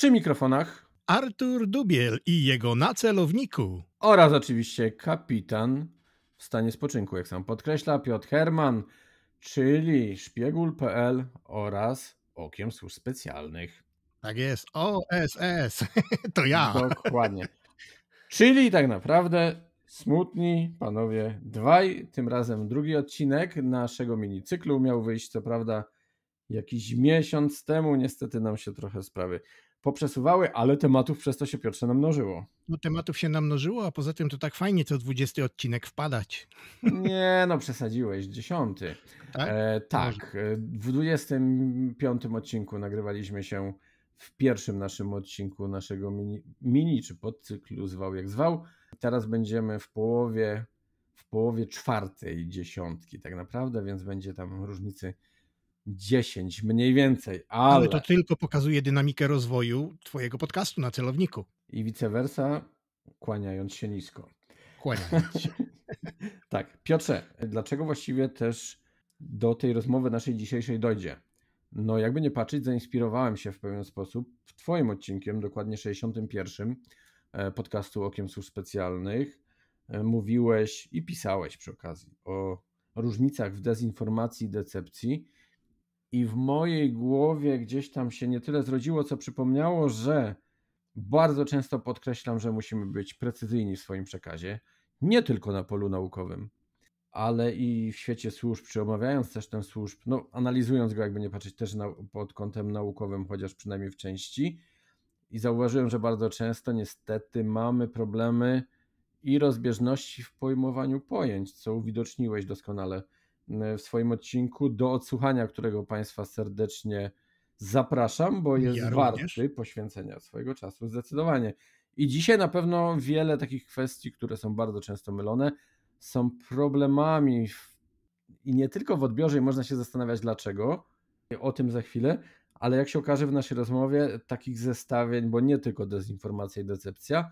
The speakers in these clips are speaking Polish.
Przy mikrofonach Artur Dubiel i jego nacelowniku Oraz oczywiście kapitan w stanie spoczynku, jak sam podkreśla Piotr Herman, czyli szpiegul.pl oraz okiem służb specjalnych. Tak jest, OSS, to ja. Dokładnie. Czyli tak naprawdę smutni panowie dwaj, tym razem drugi odcinek naszego minicyklu miał wyjść, co prawda jakiś miesiąc temu, niestety nam się trochę sprawy poprzesuwały, ale tematów przez to się Piotrze namnożyło. No tematów się namnożyło, a poza tym to tak fajnie co 20 odcinek wpadać. Nie, no przesadziłeś, dziesiąty. Tak? E, tak, w 25 odcinku nagrywaliśmy się w pierwszym naszym odcinku naszego mini, mini czy podcyklu, zwał jak zwał. Teraz będziemy w połowie, w połowie czwartej dziesiątki tak naprawdę, więc będzie tam różnicy 10 mniej więcej, ale... ale to tylko pokazuje dynamikę rozwoju twojego podcastu na celowniku. I vice versa, kłaniając się nisko. Kłaniając się. tak, Piotrze, dlaczego właściwie też do tej rozmowy naszej dzisiejszej dojdzie? No jakby nie patrzeć, zainspirowałem się w pewien sposób twoim odcinkiem, dokładnie 61 e, podcastu Okiem Służb Specjalnych. E, mówiłeś i pisałeś przy okazji o różnicach w dezinformacji i decepcji i w mojej głowie gdzieś tam się nie tyle zrodziło, co przypomniało, że bardzo często podkreślam, że musimy być precyzyjni w swoim przekazie, nie tylko na polu naukowym, ale i w świecie służb, czy omawiając też ten służb, no analizując go, jakby nie patrzeć, też na, pod kątem naukowym, chociaż przynajmniej w części. I zauważyłem, że bardzo często niestety mamy problemy i rozbieżności w pojmowaniu pojęć, co uwidoczniłeś doskonale E, w swoim odcinku, do odsłuchania którego Państwa serdecznie zapraszam, bo jest ja warty również. poświęcenia swojego czasu zdecydowanie. I dzisiaj na pewno wiele takich kwestii, które są bardzo często mylone, są problemami w... i nie tylko w odbiorze, i można się zastanawiać dlaczego. O tym za chwilę, ale jak się okaże w naszej rozmowie, takich zestawień, bo nie tylko dezinformacja i decepcja,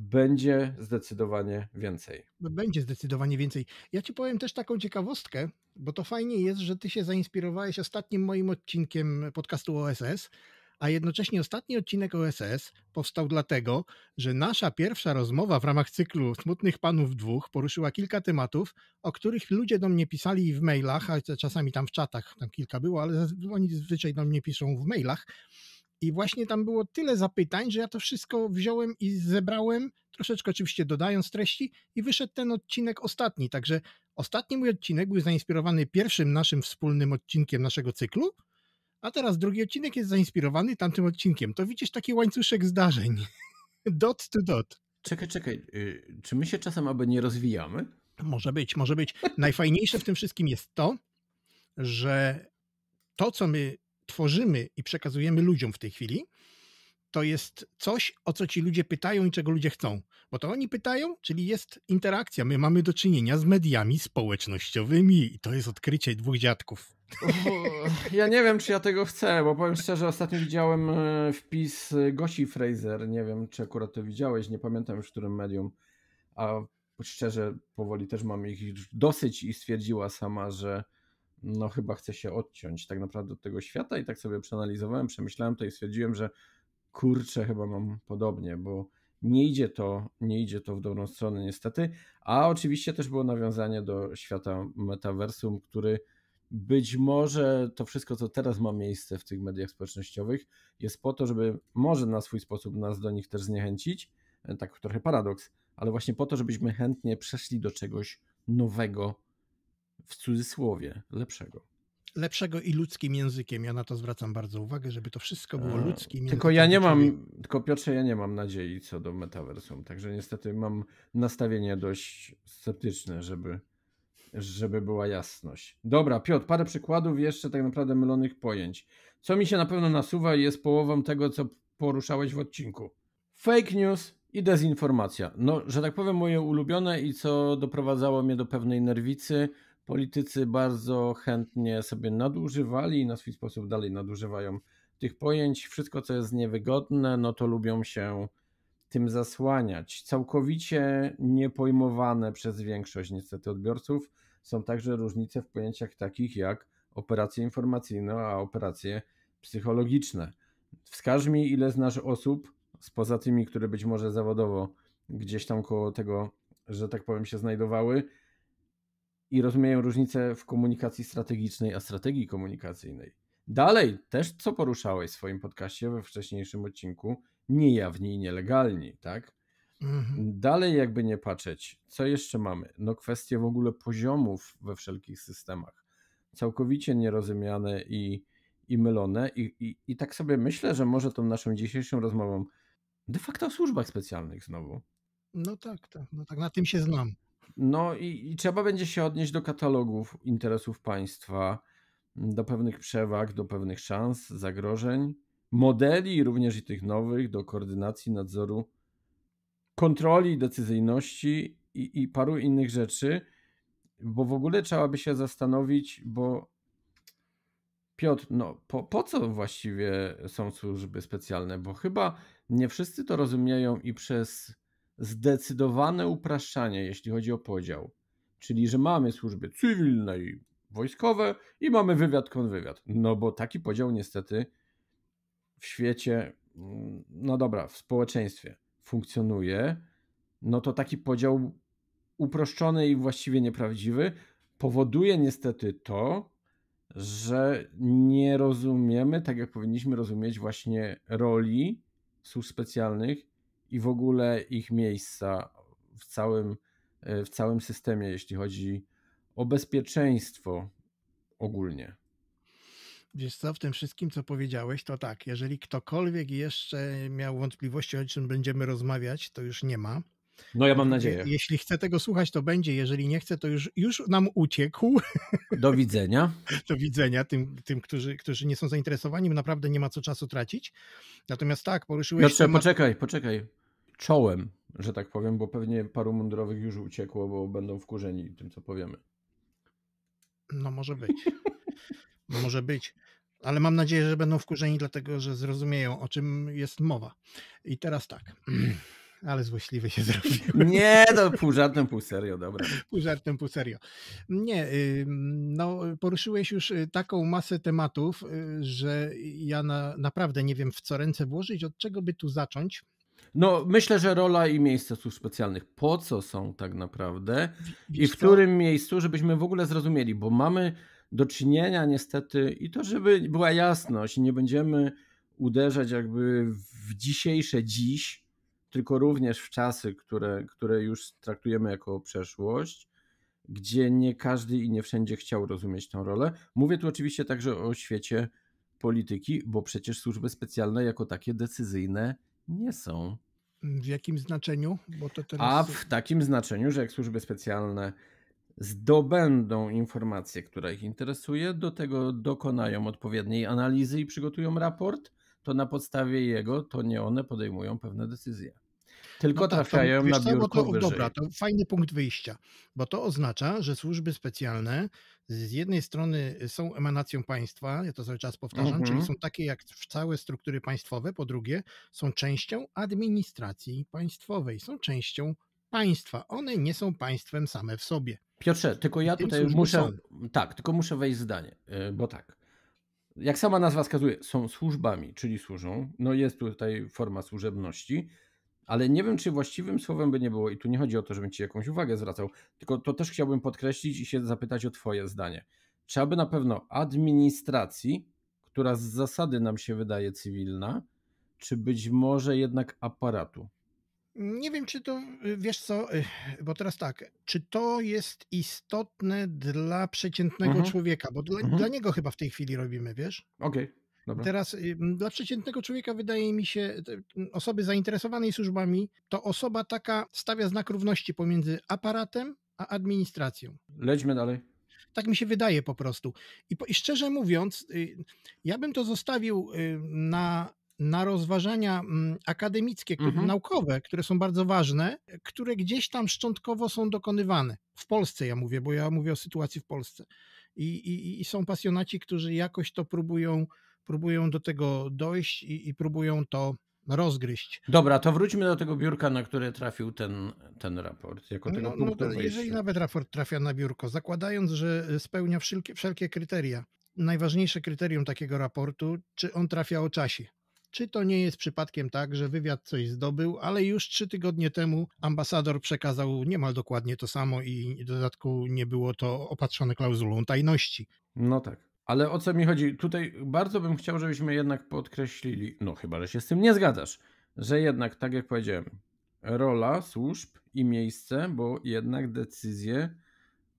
będzie zdecydowanie więcej. Będzie zdecydowanie więcej. Ja ci powiem też taką ciekawostkę, bo to fajnie jest, że ty się zainspirowałeś ostatnim moim odcinkiem podcastu OSS, a jednocześnie ostatni odcinek OSS powstał dlatego, że nasza pierwsza rozmowa w ramach cyklu Smutnych Panów Dwóch poruszyła kilka tematów, o których ludzie do mnie pisali w mailach, a czasami tam w czatach, tam kilka było, ale oni zazwyczaj do mnie piszą w mailach i właśnie tam było tyle zapytań, że ja to wszystko wziąłem i zebrałem, troszeczkę oczywiście dodając treści, i wyszedł ten odcinek ostatni. Także ostatni mój odcinek był zainspirowany pierwszym naszym wspólnym odcinkiem naszego cyklu, a teraz drugi odcinek jest zainspirowany tamtym odcinkiem. To widzisz taki łańcuszek zdarzeń. dot to dot. Czekaj, czekaj. Y, czy my się czasem aby nie rozwijamy? Może być, może być. Najfajniejsze w tym wszystkim jest to, że to, co my tworzymy i przekazujemy ludziom w tej chwili, to jest coś, o co ci ludzie pytają i czego ludzie chcą. Bo to oni pytają, czyli jest interakcja. My mamy do czynienia z mediami społecznościowymi i to jest odkrycie dwóch dziadków. Ja nie wiem, czy ja tego chcę, bo powiem szczerze, ostatnio widziałem e, wpis Gosi Fraser. Nie wiem, czy akurat to widziałeś, nie pamiętam już w którym medium. A szczerze, powoli też mam ich dosyć i stwierdziła sama, że no chyba chcę się odciąć tak naprawdę od tego świata i tak sobie przeanalizowałem, przemyślałem to i stwierdziłem, że kurczę, chyba mam podobnie, bo nie idzie to, nie idzie to w dobrą stronę niestety, a oczywiście też było nawiązanie do świata metaversum, który być może to wszystko, co teraz ma miejsce w tych mediach społecznościowych, jest po to, żeby może na swój sposób nas do nich też zniechęcić, e, tak trochę paradoks, ale właśnie po to, żebyśmy chętnie przeszli do czegoś nowego, w cudzysłowie lepszego. Lepszego i ludzkim językiem. Ja na to zwracam bardzo uwagę, żeby to wszystko było e, ludzkim. Tylko językiem. ja nie mam, tylko Piotrze, ja nie mam nadziei co do metaversum, także niestety mam nastawienie dość sceptyczne, żeby, żeby była jasność. Dobra, Piotr, parę przykładów jeszcze tak naprawdę mylonych pojęć. Co mi się na pewno nasuwa i jest połową tego, co poruszałeś w odcinku. Fake news, i dezinformacja. No, że tak powiem, moje ulubione i co doprowadzało mnie do pewnej nerwicy, politycy bardzo chętnie sobie nadużywali i na swój sposób dalej nadużywają tych pojęć. Wszystko, co jest niewygodne, no to lubią się tym zasłaniać. Całkowicie niepojmowane przez większość niestety odbiorców są także różnice w pojęciach takich jak operacje informacyjne, a operacje psychologiczne. Wskaż mi, ile znasz osób, spoza tymi, które być może zawodowo gdzieś tam koło tego, że tak powiem, się znajdowały, i rozumieją różnicę w komunikacji strategicznej, a strategii komunikacyjnej. Dalej, też co poruszałeś w swoim podcaście we wcześniejszym odcinku, niejawni i nielegalni, tak? Mhm. Dalej, jakby nie patrzeć, co jeszcze mamy? No, kwestie w ogóle poziomów we wszelkich systemach, całkowicie nierozumiane i, i mylone. I, i, I tak sobie myślę, że może tą naszą dzisiejszą rozmową de facto o służbach specjalnych znowu. No tak, tak, no tak, na tym się znam. No i, i, trzeba będzie się odnieść do katalogów interesów państwa, do pewnych przewag, do pewnych szans, zagrożeń, modeli, również i tych nowych, do koordynacji, nadzoru, kontroli, decyzyjności i, i paru innych rzeczy, bo w ogóle trzeba by się zastanowić, bo Piotr, no po, po co właściwie są służby specjalne? Bo chyba nie wszyscy to rozumieją i przez zdecydowane upraszczanie, jeśli chodzi o podział. Czyli, że mamy służby cywilne i wojskowe i mamy wywiad, kontrwywiad. No bo taki podział niestety w świecie, mm, no dobra, w społeczeństwie funkcjonuje, no to taki podział uproszczony i właściwie nieprawdziwy powoduje niestety to, że nie rozumiemy, tak jak powinniśmy rozumieć, właśnie roli służb specjalnych i w ogóle ich miejsca w całym, e, w całym systemie, jeśli chodzi o bezpieczeństwo ogólnie. Wiesz co, w tym wszystkim, co powiedziałeś, to tak, jeżeli ktokolwiek jeszcze miał wątpliwości, o czym będziemy rozmawiać, to już nie ma. No ja mam e, nadzieję. Jeśli chce tego słuchać, to będzie. Jeżeli nie chce, to już, już nam uciekł. Do widzenia. Do widzenia tym, tym którzy, którzy nie są zainteresowani. Naprawdę nie ma co czasu tracić. Natomiast tak, poruszyłeś... Piotrze, temat... poczekaj, poczekaj czołem, że tak powiem, bo pewnie paru mundurowych już uciekło, bo będą wkurzeni tym, co powiemy. No może być. No, może być. Ale mam nadzieję, że będą wkurzeni, dlatego że zrozumieją, o czym jest mowa. I teraz tak. Ale złośliwy się zrobił. Nie, to pół żartem, pół serio, dobra. Pół żartem, pół serio. Nie, no poruszyłeś już y, taką masę tematów, y, że ja na, naprawdę nie wiem w co ręce włożyć, od czego by tu zacząć. No, myślę, że rola i miejsce służb specjalnych, po co są tak naprawdę i w którym miejscu, żebyśmy w ogóle zrozumieli, bo mamy do czynienia niestety i to, żeby była jasność, nie będziemy uderzać jakby w dzisiejsze dziś, tylko również w czasy, które, które już traktujemy jako przeszłość, gdzie nie każdy i nie wszędzie chciał rozumieć tę rolę. Mówię tu oczywiście także o świecie polityki, bo przecież służby specjalne jako takie decyzyjne nie są. W jakim znaczeniu? Teraz... A w takim znaczeniu, że jak służby specjalne zdobędą informację, która ich interesuje, do tego dokonają odpowiedniej analizy i przygotują raport, to na podstawie jego to nie one podejmują pewne decyzje. Tylko no tak, trafiają to, na biurko to, wyżej. Dobra, to fajny punkt wyjścia, bo to oznacza, że służby specjalne z jednej strony są emanacją państwa, ja to cały czas powtarzam, mhm. czyli są takie jak całe struktury państwowe, po drugie są częścią administracji państwowej, są częścią państwa. One nie są państwem same w sobie. Piotrze, tylko ja tutaj muszę. Są. Tak, tylko muszę wejść zdanie, y, bo tak. Jak sama nazwa wskazuje, są służbami, czyli służą. No jest tutaj forma służebności, ale nie wiem, czy właściwym słowem by nie było, i tu nie chodzi o to, żebym ci jakąś uwagę zwracał, tylko to też chciałbym podkreślić i się zapytać o Twoje zdanie. Trzeba by na pewno administracji, która z zasady nam się wydaje cywilna, czy być może jednak aparatu? Nie wiem, czy to y, wiesz co, y, bo teraz tak, czy to jest istotne dla przeciętnego mhm. człowieka, bo dla, mhm. dla, niego chyba w tej chwili robimy, wiesz? Okej. Okay. Dobra. Teraz y, dla przeciętnego człowieka wydaje mi się, e, osoby zainteresowanej służbami, to osoba taka stawia znak równości pomiędzy aparatem a administracją. Lećmy dalej. Tak mi się wydaje po prostu. I, po, i szczerze mówiąc, y, ja bym to zostawił y, na na rozważania akademickie, mhm. naukowe, które są bardzo ważne, które gdzieś tam szczątkowo są dokonywane. W Polsce ja mówię, bo ja mówię o sytuacji w Polsce. I, i, i są pasjonaci, którzy jakoś to próbują próbują do tego dojść i, i próbują to rozgryźć. Dobra, to wróćmy do tego biurka, na które trafił ten, ten raport, jako tego no, no punktu no, Jeżeli nawet raport trafia na biurko, zakładając, że e, spełnia wszelkie, wszelkie kryteria, najważniejsze kryterium takiego raportu, czy on trafia o czasie. Czy to nie jest przypadkiem tak, że wywiad coś zdobył, ale już trzy tygodnie temu ambasador przekazał niemal dokładnie to samo i w dodatku nie było to opatrzone klauzulą tajności? No tak. Ale o co mi chodzi? Tutaj bardzo bym chciał, żebyśmy jednak podkreślili, no chyba, że się z tym nie zgadzasz, że jednak, tak jak powiedziałem, rola służb i miejsce, bo jednak decyzje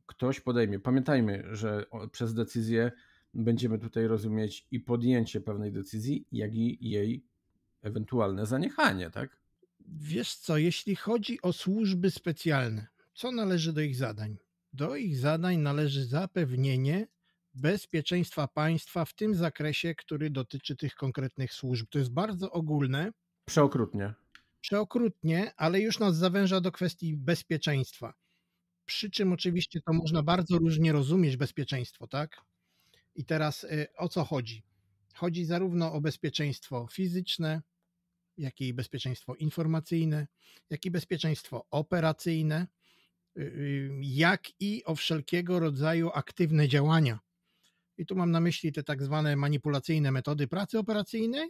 ktoś podejmie. Pamiętajmy, że przez decyzję będziemy tutaj rozumieć i podjęcie pewnej decyzji, jak i jej ewentualne zaniechanie, tak? Wiesz co, jeśli chodzi o służby specjalne, co należy do ich zadań? Do ich zadań należy zapewnienie bezpieczeństwa państwa w tym zakresie, który dotyczy tych konkretnych służb. To jest bardzo ogólne. Przeokrutnie. Przeokrutnie, ale już nas zawęża do kwestii bezpieczeństwa. Przy czym oczywiście to można bardzo różnie rozumieć bezpieczeństwo, tak? I teraz y, o co chodzi? Chodzi zarówno o bezpieczeństwo fizyczne, jak i bezpieczeństwo informacyjne, jak i bezpieczeństwo operacyjne, y, y, jak i o wszelkiego rodzaju aktywne działania i tu mam na myśli te tak zwane manipulacyjne metody pracy operacyjnej,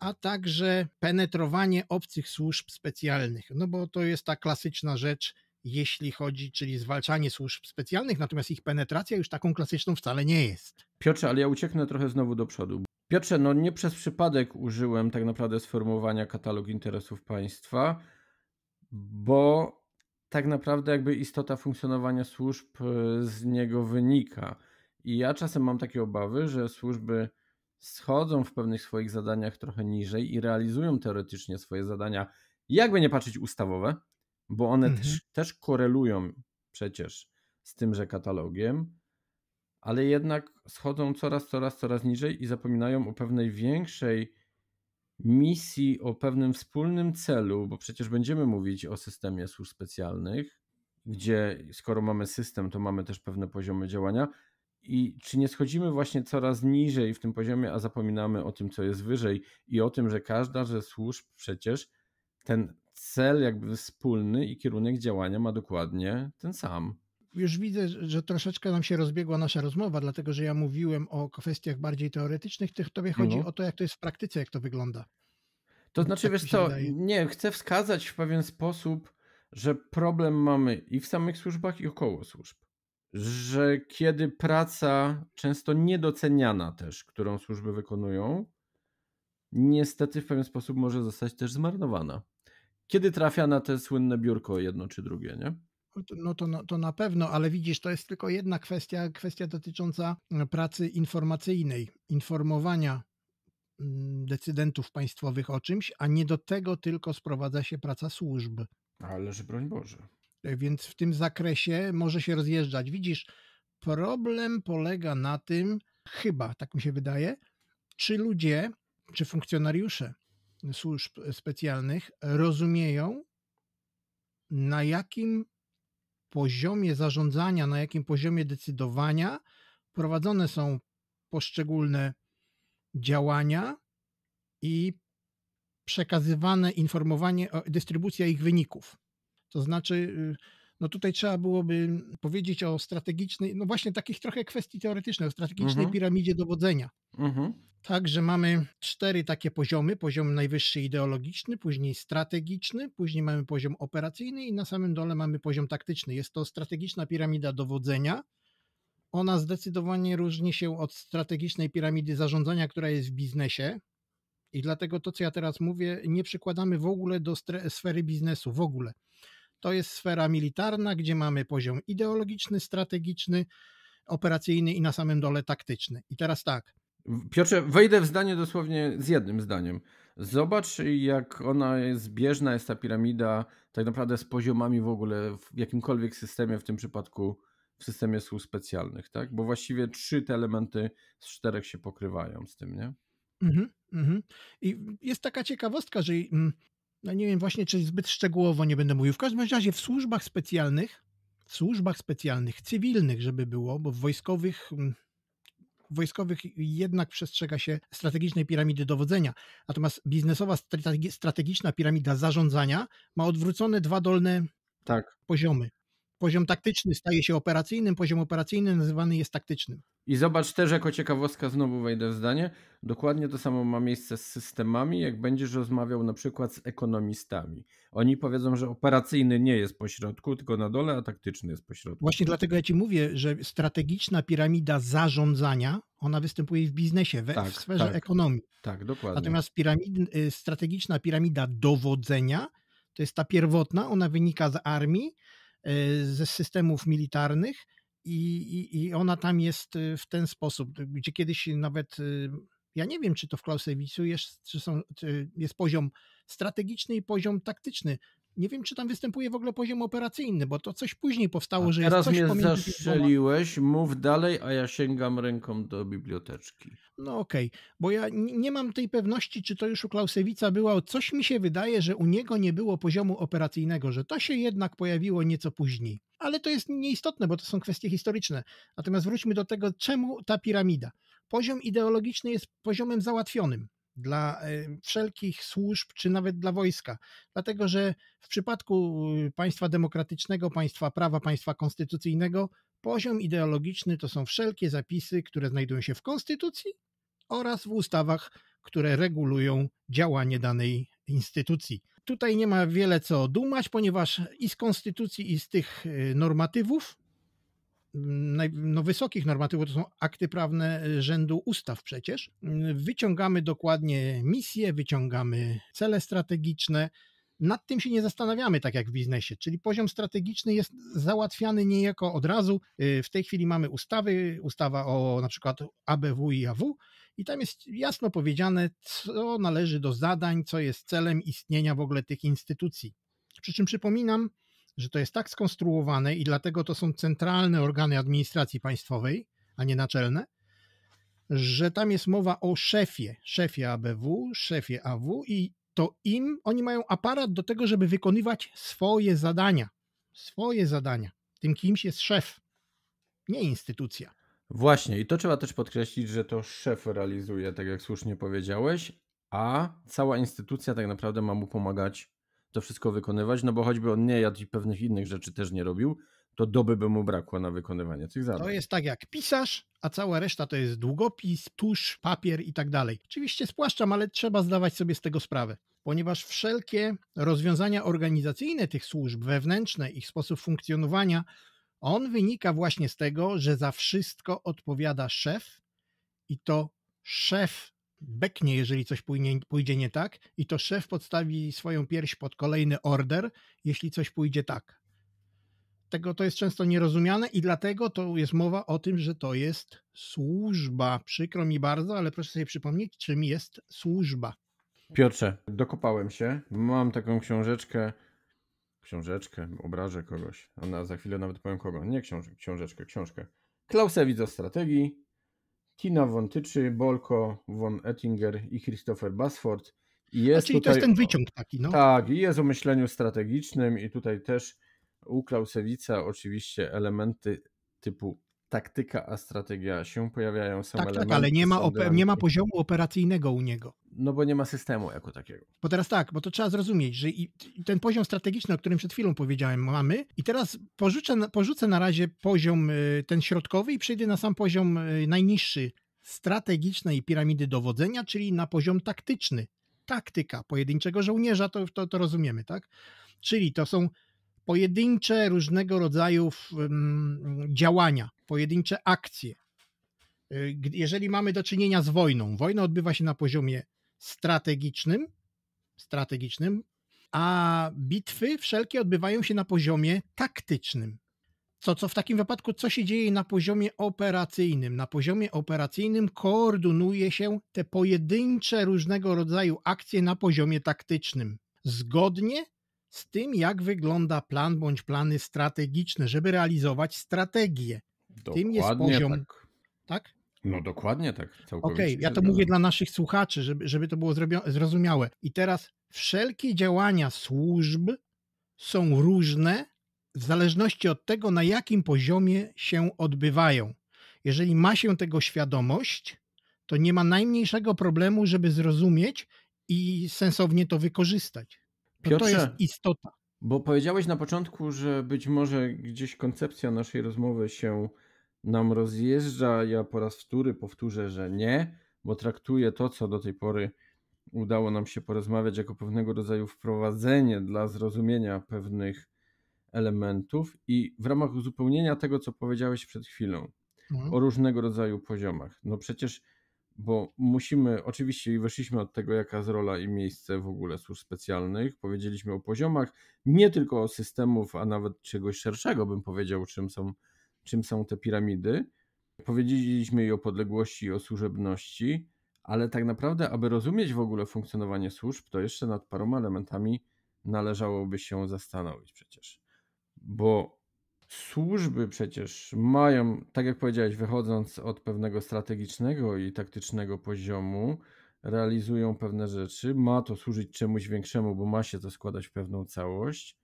a także penetrowanie obcych służb specjalnych, no bo to jest ta klasyczna rzecz, jeśli chodzi, czyli zwalczanie służb specjalnych, natomiast ich penetracja już taką klasyczną wcale nie jest. Piotrze, ale ja ucieknę trochę znowu do przodu. Piotrze, no nie przez przypadek użyłem tak naprawdę sformułowania katalog interesów państwa, bo tak naprawdę jakby istota funkcjonowania służb e, z niego wynika. I ja czasem mam takie obawy, że służby schodzą w pewnych swoich zadaniach trochę niżej i realizują teoretycznie swoje zadania, jakby nie patrzeć ustawowe, bo one mhm. też, też korelują przecież z tymże katalogiem, ale jednak schodzą coraz, coraz, coraz niżej i zapominają o pewnej większej misji, o pewnym wspólnym celu, bo przecież będziemy mówić o systemie służb specjalnych, gdzie skoro mamy system, to mamy też pewne poziomy działania, i czy nie schodzimy właśnie coraz niżej w tym poziomie, a zapominamy o tym, co jest wyżej i o tym, że każda ze służb przecież ten cel jakby wspólny i kierunek działania ma dokładnie ten sam. Już widzę, że troszeczkę nam się rozbiegła nasza rozmowa, dlatego że ja mówiłem o kwestiach bardziej teoretycznych, tych tobie chodzi no. o to, jak to jest w praktyce, jak to wygląda. To znaczy, tak wiesz co, wydaje. nie, chcę wskazać w pewien sposób, że problem mamy i w samych służbach, i około służb że kiedy praca często niedoceniana też, którą służby wykonują, niestety w pewien sposób może zostać też zmarnowana. Kiedy trafia na te słynne biurko jedno czy drugie, nie? No to, no to na pewno, ale widzisz, to jest tylko jedna kwestia, kwestia dotycząca mm, pracy informacyjnej, informowania mm, decydentów państwowych o czymś, a nie do tego tylko sprowadza się praca służb. Ależ broń Boże. E, więc w tym zakresie może się rozjeżdżać. Widzisz, problem polega na tym, chyba, tak mi się wydaje, czy ludzie, czy funkcjonariusze służb specjalnych rozumieją, na jakim poziomie zarządzania, na jakim poziomie decydowania prowadzone są poszczególne działania i przekazywane informowanie, dystrybucja ich wyników. To znaczy, y, no tutaj trzeba byłoby powiedzieć o strategicznej, no właśnie takich trochę kwestii teoretycznych, o strategicznej mhm. piramidzie dowodzenia. Mhm. Także Tak, że mamy cztery takie poziomy. Poziom najwyższy ideologiczny, później strategiczny, później mamy poziom operacyjny i na samym dole mamy poziom taktyczny. Jest to strategiczna piramida dowodzenia. Ona zdecydowanie różni się od strategicznej piramidy zarządzania, która jest w biznesie. I dlatego to, co ja teraz mówię, nie przykładamy w ogóle do sfery biznesu, w ogóle. To jest sfera militarna, gdzie mamy poziom ideologiczny, strategiczny, operacyjny i na samym dole taktyczny. I teraz tak. Piotrze, wejdę w zdanie dosłownie z jednym zdaniem. Zobacz, jak ona jest zbieżna, jest ta piramida, tak naprawdę z poziomami w ogóle w jakimkolwiek systemie, w tym przypadku w systemie służb specjalnych, tak? Bo właściwie trzy te elementy z czterech się pokrywają z tym, nie? Mhm, mhm. I jest taka ciekawostka, że mm, no nie wiem właśnie, czy zbyt szczegółowo nie będę mówił. W każdym razie w służbach specjalnych, w służbach specjalnych, cywilnych, żeby było, bo w wojskowych mm, wojskowych jednak przestrzega się strategicznej piramidy dowodzenia. Natomiast biznesowa strategiczna piramida zarządzania ma odwrócone dwa dolne tak. poziomy. Poziom taktyczny staje się operacyjnym, poziom operacyjny nazywany jest taktycznym. I zobacz też jako ciekawostka, znowu wejdę w zdanie, dokładnie to samo ma miejsce z systemami, jak będziesz rozmawiał na przykład z ekonomistami. Oni powiedzą, że operacyjny nie jest pośrodku, tylko na dole, a taktyczny jest pośrodku. Właśnie dlatego ja ci mówię, że strategiczna piramida zarządzania, ona występuje w biznesie, we, tak, w sferze tak, ekonomii. Tak, dokładnie. Natomiast piramid, y, strategiczna piramida dowodzenia, to jest ta pierwotna, ona wynika z armii, y, ze systemów militarnych, i, i, ona tam jest y, w ten sposób, y, gdzie kiedyś nawet, y, ja nie wiem, czy to w Klausewicu jest, czy są, czy jest poziom strategiczny i poziom taktyczny. Nie wiem, czy tam występuje w ogóle poziom operacyjny, bo to coś później powstało, a że teraz jest coś mnie zastrzeliłeś, mów dalej, a ja sięgam ręką do biblioteczki. No okej, okay. bo ja nie mam tej pewności, czy to już u Klausewica było. Coś mi się wydaje, że u niego nie było poziomu operacyjnego, że to się jednak pojawiło nieco później ale to jest nieistotne, bo to są kwestie historyczne. Natomiast wróćmy do tego, czemu ta piramida. Poziom ideologiczny jest poziomem załatwionym dla e, wszelkich służb, czy nawet dla wojska. Dlatego, że w przypadku y, państwa demokratycznego, państwa prawa, państwa konstytucyjnego, poziom ideologiczny to są wszelkie zapisy, które znajdują się w konstytucji oraz w ustawach, które regulują działanie danej instytucji. Tutaj nie ma wiele co dumać, ponieważ i z konstytucji, i z tych y, normatywów, mm, no wysokich normatywów, to są akty prawne y, rzędu ustaw przecież, y, wyciągamy dokładnie misje, wyciągamy cele strategiczne. Nad tym się nie zastanawiamy, tak jak w biznesie, czyli poziom strategiczny jest załatwiany niejako od razu. W tej chwili mamy ustawy, ustawa o na przykład ABW i AW, i tam jest jasno powiedziane, co należy do zadań, co jest celem istnienia w ogóle tych instytucji. Przy czym przypominam, że to jest tak skonstruowane i dlatego to są centralne organy administracji państwowej, a nie naczelne, że tam jest mowa o szefie, szefie ABW, szefie AW i to im, oni mają aparat do tego, żeby wykonywać swoje zadania. Swoje zadania. Tym kimś jest szef, nie instytucja. Właśnie, i to trzeba też podkreślić, że to szef realizuje, tak jak słusznie powiedziałeś, a cała instytucja tak naprawdę ma mu pomagać to wszystko wykonywać, no bo choćby on nie jadł i pewnych innych rzeczy też nie robił, to doby by mu brakło na wykonywanie tych zadań. To jest tak jak pisarz, a cała reszta to jest długopis, tusz, papier i tak dalej. Oczywiście spłaszczam, ale trzeba zdawać sobie z tego sprawę, ponieważ wszelkie rozwiązania organizacyjne tych służb, wewnętrzne, ich sposób funkcjonowania, on wynika właśnie z tego, że za wszystko odpowiada szef i to szef beknie, jeżeli coś pójdzie, pójdzie nie tak, i to szef podstawi swoją pierś pod kolejny order, jeśli coś pójdzie tak. Tego to jest często nierozumiane i dlatego to jest mowa o tym, że to jest służba. Przykro mi bardzo, ale proszę sobie przypomnieć, czym jest służba. Piotrze, dokopałem się. Mam taką książeczkę książeczkę, obrażę kogoś. A za chwilę nawet powiem kogo. Nie książ książeczkę, książkę. Klausewicz o strategii, Tina Wontyczy, Bolko von Ettinger i Christopher Basford. I jest A czyli tutaj, to jest ten wyciąg taki, no. Tak, i jest o myśleniu strategicznym i tutaj też u Klausewica oczywiście elementy typu taktyka, a strategia się pojawiają. Są tak, tak, ale nie ma, nie ma poziomu operacyjnego u niego. No bo nie ma systemu jako takiego. Bo teraz tak, bo to trzeba zrozumieć, że i ten poziom strategiczny, o którym przed chwilą powiedziałem, mamy i teraz porzucę, porzucę na razie poziom y, ten środkowy i przejdę na sam poziom y, najniższy strategicznej piramidy dowodzenia, czyli na poziom taktyczny. Taktyka pojedynczego żołnierza, to, to, to rozumiemy, tak? Czyli to są pojedyncze różnego rodzaju um, działania, pojedyncze akcje. Y, jeżeli mamy do czynienia z wojną, wojna odbywa się na poziomie strategicznym, strategicznym, a bitwy wszelkie odbywają się na poziomie taktycznym. Co, co w takim wypadku, co się dzieje na poziomie operacyjnym? Na poziomie operacyjnym koordynuje się te pojedyncze różnego rodzaju akcje na poziomie taktycznym. Zgodnie z tym, jak wygląda plan bądź plany strategiczne, żeby realizować strategię. Dokładnie tym jest poziom. Tak. tak? No dokładnie tak. Okej, okay, ja to mówię dla naszych słuchaczy, żeby, żeby to było zrozumiałe. I teraz wszelkie działania służb są różne w zależności od tego, na jakim poziomie się odbywają. Jeżeli ma się tego świadomość, to nie ma najmniejszego problemu, żeby zrozumieć i sensownie to wykorzystać. To, Piotrze, to jest istota. Bo powiedziałeś na początku, że być może gdzieś koncepcja naszej rozmowy się nam rozjeżdża. Ja po raz wtóry powtórzę, że nie, bo traktuję to, co do tej pory udało nam się porozmawiać, jako pewnego rodzaju wprowadzenie dla zrozumienia pewnych elementów i w ramach uzupełnienia tego, co powiedziałeś przed chwilą mhm. o różnego rodzaju poziomach. No przecież, bo musimy, oczywiście, i weszliśmy od tego, jaka jest rola i miejsce w ogóle służb specjalnych, powiedzieliśmy o poziomach, nie tylko o systemów, a nawet czegoś szerszego, bym powiedział, czym są czym są te piramidy. Powiedzieliśmy jej o podległości i o służebności, ale tak naprawdę, aby rozumieć w ogóle funkcjonowanie służb, to jeszcze nad paroma elementami należałoby się zastanowić przecież. Bo służby przecież mają, tak jak powiedziałeś, wychodząc od pewnego strategicznego i taktycznego poziomu, realizują pewne rzeczy, ma to służyć czemuś większemu, bo ma się to składać w pewną całość,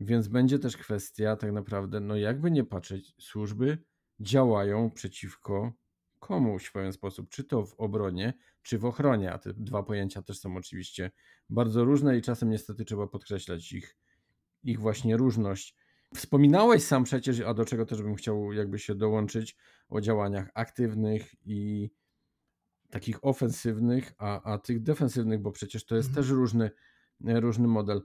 więc będzie też kwestia tak naprawdę, no jakby nie patrzeć, służby działają przeciwko komuś w pewien sposób, czy to w obronie, czy w ochronie, a te dwa pojęcia też są oczywiście bardzo różne i czasem niestety trzeba podkreślać ich, ich właśnie różność. Wspominałeś sam przecież, a do czego też bym chciał jakby się dołączyć, o działaniach aktywnych i takich ofensywnych, a, a tych defensywnych, bo przecież to jest mhm. też różny, różny model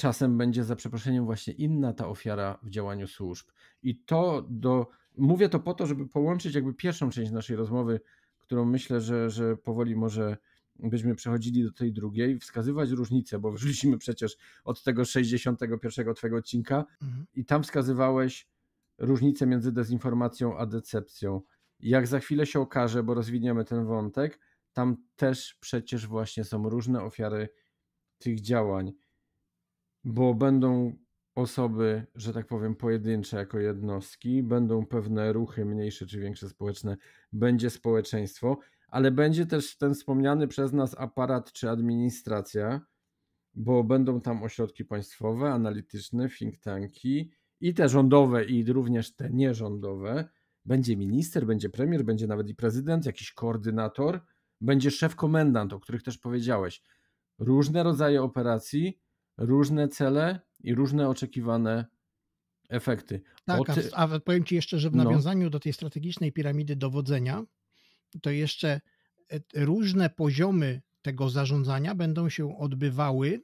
czasem będzie za przeproszeniem właśnie inna ta ofiara w działaniu służb. I to do. Mówię to po to, żeby połączyć jakby pierwszą część naszej rozmowy, którą myślę, że, że powoli może byśmy przechodzili do tej drugiej, wskazywać różnice, bo wyszliśmy przecież od tego 61 twojego odcinka mhm. i tam wskazywałeś różnicę między dezinformacją a decepcją. Jak za chwilę się okaże, bo rozwiniemy ten wątek, tam też przecież właśnie są różne ofiary tych działań bo będą osoby, że tak powiem, pojedyncze jako jednostki, będą pewne ruchy mniejsze czy większe społeczne, będzie społeczeństwo, ale będzie też ten wspomniany przez nas aparat czy administracja, bo będą tam ośrodki państwowe, analityczne, think tanki i te rządowe, i również te nierządowe. Będzie minister, będzie premier, będzie nawet i prezydent, jakiś koordynator, będzie szef komendant, o których też powiedziałeś. Różne rodzaje operacji, różne cele i różne oczekiwane efekty. Tak, ty... a, a powiem Ci jeszcze, że w no. nawiązaniu no. do tej strategicznej piramidy dowodzenia, to jeszcze e, różne poziomy tego zarządzania będą się odbywały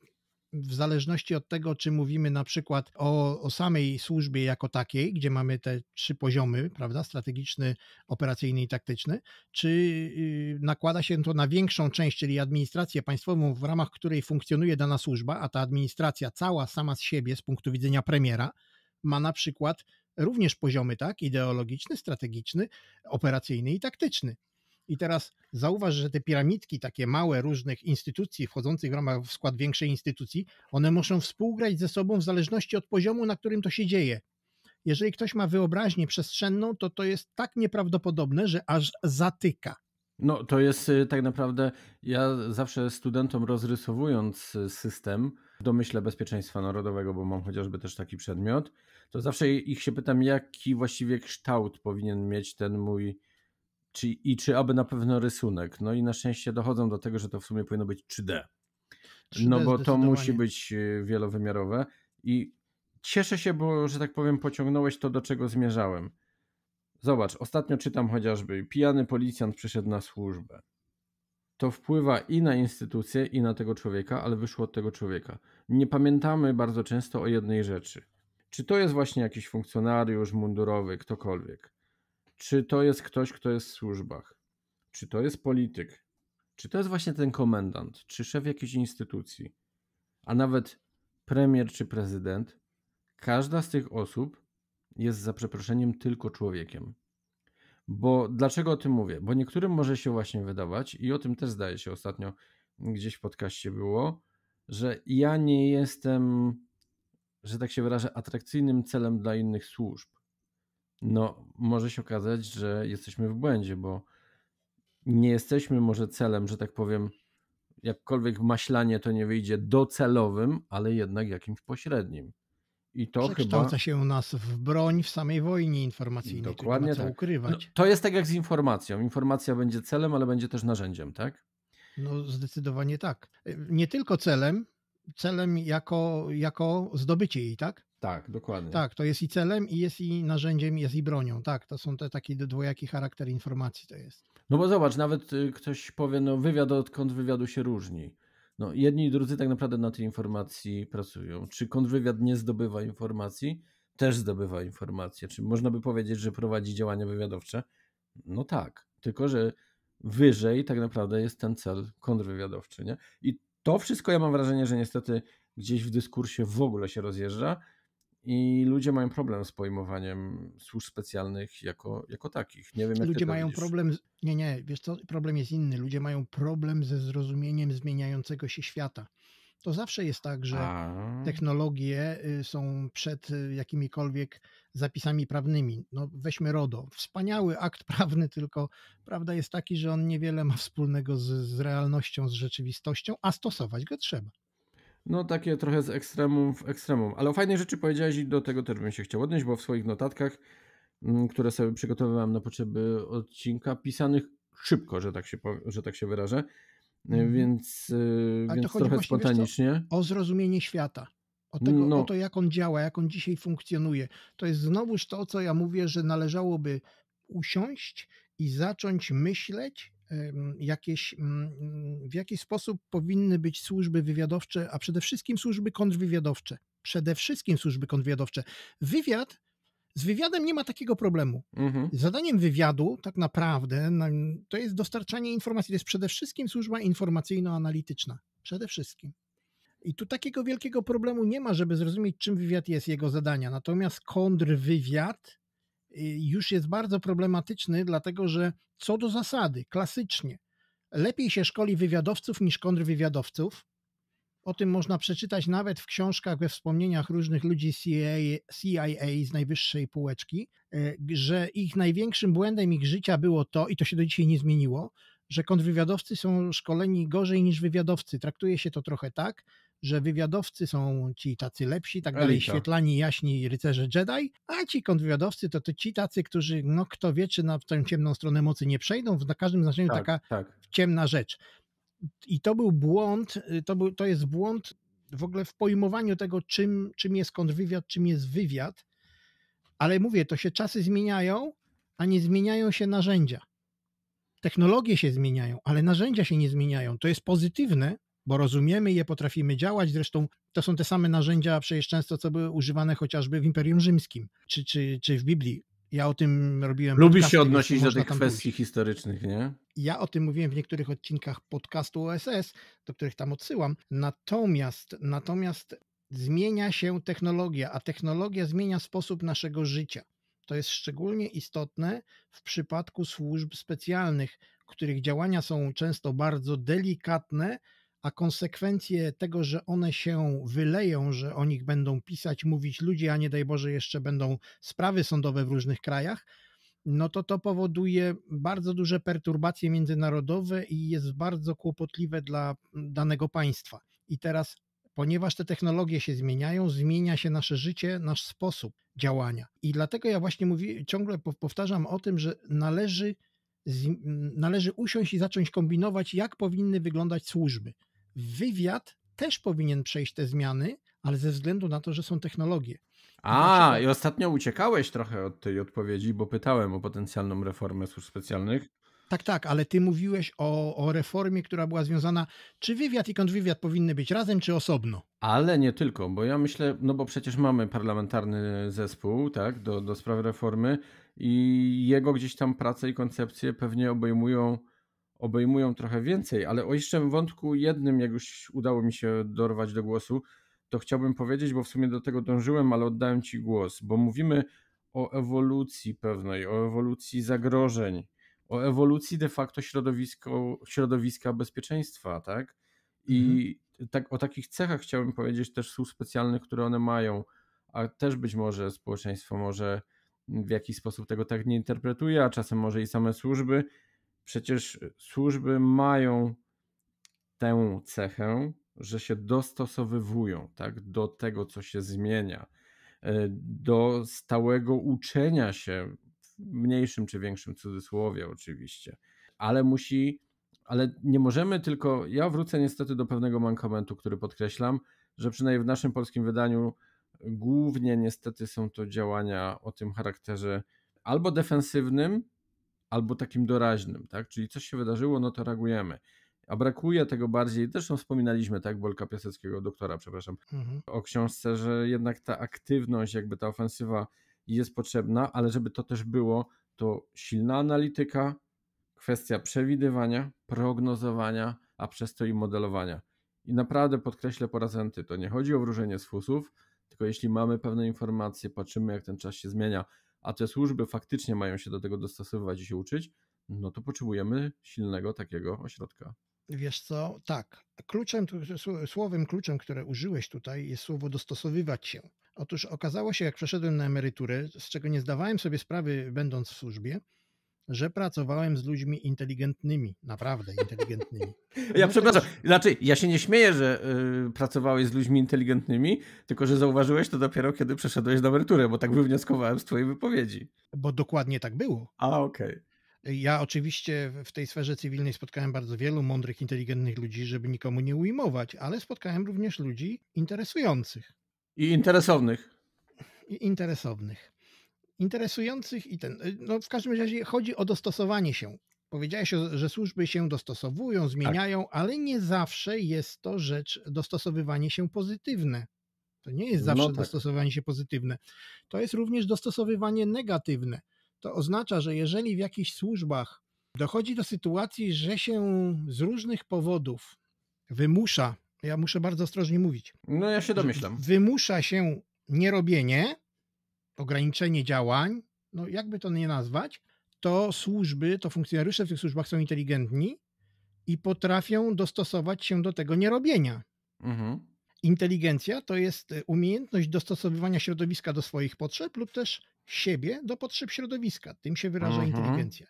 w zależności od tego, czy mówimy na przykład o, o samej służbie jako takiej, gdzie mamy te trzy poziomy, prawda, strategiczny, operacyjny i taktyczny, czy y, nakłada się to na większą część, czyli administrację państwową, w ramach której funkcjonuje dana służba, a ta administracja cała sama z siebie z punktu widzenia premiera ma na przykład również poziomy, tak, ideologiczny, strategiczny, operacyjny i taktyczny. I teraz zauważ, że te piramidki, takie małe różnych instytucji wchodzących w ramach w skład większej instytucji, one muszą współgrać ze sobą w zależności od poziomu, na którym to się dzieje. Jeżeli ktoś ma wyobraźnię przestrzenną, to to jest tak nieprawdopodobne, że aż zatyka. No to jest y, tak naprawdę, ja zawsze studentom rozrysowując y, system w domyśle bezpieczeństwa narodowego, bo mam chociażby też taki przedmiot, to zawsze ich się pytam, jaki właściwie kształt powinien mieć ten mój czy, i czy aby na pewno rysunek. No i na szczęście dochodzą do tego, że to w sumie powinno być 3D. 3D no bo to musi być e, wielowymiarowe i cieszę się, bo że tak powiem pociągnąłeś to, do czego zmierzałem. Zobacz, ostatnio czytam chociażby, pijany policjant przyszedł na służbę. To wpływa i na instytucję, i na tego człowieka, ale wyszło od tego człowieka. Nie pamiętamy bardzo często o jednej rzeczy. Czy to jest właśnie jakiś funkcjonariusz mundurowy, ktokolwiek? Czy to jest ktoś, kto jest w służbach? Czy to jest polityk? Czy to jest właśnie ten komendant? Czy szef jakiejś instytucji? A nawet premier czy prezydent? Każda z tych osób jest za przeproszeniem tylko człowiekiem. Bo dlaczego o tym mówię? Bo niektórym może się właśnie wydawać, i o tym też zdaje się ostatnio gdzieś w podcaście było, że ja nie jestem, że tak się wyrażę, atrakcyjnym celem dla innych służb no może się okazać, że jesteśmy w błędzie, bo nie jesteśmy może celem, że tak powiem, jakkolwiek maślanie to nie wyjdzie docelowym, ale jednak jakimś pośrednim. I to Przekształca chyba... się u nas w broń w samej wojnie informacyjnej. Dokładnie tak. ukrywać. No, to jest tak jak z informacją. Informacja będzie celem, ale będzie też narzędziem, tak? No zdecydowanie tak. Nie tylko celem, celem jako, jako zdobycie jej, tak? Tak, dokładnie. Tak, to jest i celem, i jest i narzędziem, i jest i bronią. Tak, to są te taki dwojaki charakter informacji to jest. No bo zobacz, nawet y, ktoś powie, no wywiad od kontrwywiadu się różni. No jedni i drudzy tak naprawdę na tej informacji pracują. Czy kontrwywiad nie zdobywa informacji? Też zdobywa informacje. Czy można by powiedzieć, że prowadzi działania wywiadowcze? No tak, tylko że wyżej tak naprawdę jest ten cel kontrwywiadowczy, nie? I to wszystko ja mam wrażenie, że niestety gdzieś w dyskursie w ogóle się rozjeżdża i ludzie mają problem z pojmowaniem służb specjalnych jako, jako takich. Nie wiem, jak ludzie mają widzisz. problem. Nie, nie, wiesz co, problem jest inny. Ludzie mają problem ze zrozumieniem zmieniającego się świata. To zawsze jest tak, że A... technologie y, są przed y, jakimikolwiek zapisami prawnymi. No, weźmy RODO. Wspaniały akt prawny, tylko prawda jest taki, że on niewiele ma wspólnego z, z realnością, z rzeczywistością, a stosować go trzeba. No takie trochę z ekstremum w ekstremum, ale o fajnej rzeczy powiedziałeś i do tego też bym się chciał odnieść, bo w swoich notatkach, mm, które sobie przygotowywałem na potrzeby odcinka, pisanych szybko, że tak się, że tak się wyrażę, mm. więc, e, ale więc to trochę spontanicznie. o zrozumienie świata. O, tego, no. o to, jak on działa, jak on dzisiaj funkcjonuje. To jest znowuż to, co ja mówię, że należałoby usiąść i zacząć myśleć jakieś, mm, w jaki sposób powinny być służby wywiadowcze, a przede wszystkim służby kontrwywiadowcze. Przede wszystkim służby kontrwywiadowcze. Wywiad z wywiadem nie ma takiego problemu. Mhm. Zadaniem wywiadu, tak naprawdę, to jest dostarczanie informacji. To jest przede wszystkim służba informacyjno-analityczna. Przede wszystkim. I tu takiego wielkiego problemu nie ma, żeby zrozumieć, czym wywiad jest, jego zadania. Natomiast kontrwywiad Y, już jest bardzo problematyczny, dlatego że co do zasady, klasycznie, lepiej się szkoli wywiadowców niż kontrwywiadowców. O tym można przeczytać nawet w książkach, we wspomnieniach różnych ludzi CIA, CIA z najwyższej półeczki, y, że ich największym błędem ich życia było to, i to się do dzisiaj nie zmieniło, że kontrwywiadowcy są szkoleni gorzej niż wywiadowcy. Traktuje się to trochę tak, że wywiadowcy są ci tacy lepsi, tak dalej, Elita. świetlani, jaśni rycerze Jedi, a ci kontrwywiadowcy to, to ci tacy, którzy, no kto wie, czy na tę ciemną stronę mocy nie przejdą, w każdym znaczeniu tak, taka tak. ciemna rzecz. I to był błąd, y, to, był, to jest błąd w ogóle w pojmowaniu tego, czym, czym jest kontrwywiad, czym jest wywiad, ale mówię, to się czasy zmieniają, a nie zmieniają się narzędzia. Technologie się zmieniają, ale narzędzia się nie zmieniają. To jest pozytywne, bo rozumiemy je, potrafimy działać. Zresztą to są te same narzędzia przecież często, co były używane chociażby w Imperium Rzymskim czy, czy, czy w Biblii. Ja o tym robiłem. Lubisz podcasty, się odnosić do tych kwestii historycznych, nie? Ja o tym mówiłem w niektórych odcinkach podcastu OSS, do których tam odsyłam. Natomiast, natomiast zmienia się technologia, a technologia zmienia sposób naszego życia. To jest szczególnie istotne w przypadku służb specjalnych, których działania są często bardzo delikatne, a konsekwencje tego, że one się wyleją, że o nich będą pisać, mówić ludzie, a nie daj Boże jeszcze będą sprawy sądowe w różnych krajach, no to to powoduje bardzo duże perturbacje międzynarodowe i jest bardzo kłopotliwe dla danego państwa. I teraz, ponieważ te technologie się zmieniają, zmienia się nasze życie, nasz sposób działania. I dlatego ja właśnie mówię, ciągle powtarzam o tym, że należy, należy usiąść i zacząć kombinować, jak powinny wyglądać służby wywiad też powinien przejść te zmiany, ale ze względu na to, że są technologie. A, przykład... i ostatnio uciekałeś trochę od tej odpowiedzi, bo pytałem o potencjalną reformę służb specjalnych. Tak, tak, ale ty mówiłeś o, o reformie, która była związana, czy wywiad i kontrwywiad powinny być razem, czy osobno? Ale nie tylko, bo ja myślę, no bo przecież mamy parlamentarny zespół, tak, do, do spraw reformy i jego gdzieś tam prace i koncepcje pewnie obejmują obejmują trochę więcej, ale o jeszcze wątku jednym, jak już udało mi się dorwać do głosu, to chciałbym powiedzieć, bo w sumie do tego dążyłem, ale oddałem Ci głos, bo mówimy o ewolucji pewnej, o ewolucji zagrożeń, o ewolucji de facto środowisko, środowiska bezpieczeństwa, tak? I mhm. tak, o takich cechach chciałbym powiedzieć też słów specjalnych, które one mają, a też być może społeczeństwo może w jakiś sposób tego tak nie interpretuje, a czasem może i same służby, Przecież służby mają tę cechę, że się dostosowywują tak, do tego, co się zmienia, e, do stałego uczenia się, w mniejszym czy większym cudzysłowie, oczywiście, ale musi, ale nie możemy tylko. Ja wrócę niestety do pewnego mankamentu, który podkreślam, że przynajmniej w naszym polskim wydaniu głównie niestety są to działania o tym charakterze albo defensywnym, albo takim doraźnym, tak? Czyli coś się wydarzyło, no to reagujemy. A brakuje tego bardziej, zresztą wspominaliśmy, tak, Bolka Piaseckiego, doktora, przepraszam, mhm. o książce, że jednak ta aktywność, jakby ta ofensywa jest potrzebna, ale żeby to też było, to silna analityka, kwestia przewidywania, prognozowania, a przez to i modelowania. I naprawdę podkreślę po raz enty, to nie chodzi o wróżenie z fusów, tylko jeśli mamy pewne informacje, patrzymy jak ten czas się zmienia, a te służby faktycznie mają się do tego dostosowywać i się uczyć, no to potrzebujemy silnego takiego ośrodka. Wiesz co, tak. Kluczem, słowem kluczem, które użyłeś tutaj, jest słowo dostosowywać się. Otóż okazało się, jak przeszedłem na emeryturę, z czego nie zdawałem sobie sprawy, będąc w służbie, że pracowałem z ludźmi inteligentnymi, naprawdę inteligentnymi. Ja no przepraszam, też... znaczy ja się nie śmieję, że y, pracowałeś z ludźmi inteligentnymi, tylko że zauważyłeś to dopiero kiedy przeszedłeś na emeryturę, bo tak wywnioskowałem z twojej wypowiedzi. Bo dokładnie tak było. A okej. Okay. Ja oczywiście w tej sferze cywilnej spotkałem bardzo wielu mądrych, inteligentnych ludzi, żeby nikomu nie ujmować, ale spotkałem również ludzi interesujących. I interesownych. I interesownych interesujących i ten, y, no w każdym razie chodzi o dostosowanie się. Powiedziałeś, że służby się dostosowują, tak. zmieniają, tak. ale nie zawsze jest to rzecz dostosowywanie się pozytywne. To nie jest no zawsze no tak. dostosowanie się pozytywne. To jest również dostosowywanie negatywne. To oznacza, że jeżeli w jakichś służbach dochodzi do sytuacji, że się z różnych powodów wymusza, ja muszę bardzo ostrożnie mówić. No ja się domyślam. Wymusza się nierobienie, ograniczenie działań, no jakby to nie nazwać, to służby, to funkcjonariusze w tych służbach są inteligentni i potrafią dostosować się do tego nierobienia. Mhm. Inteligencja to jest e, umiejętność dostosowywania środowiska do swoich potrzeb lub też siebie do potrzeb środowiska. Tym się wyraża mhm. inteligencja.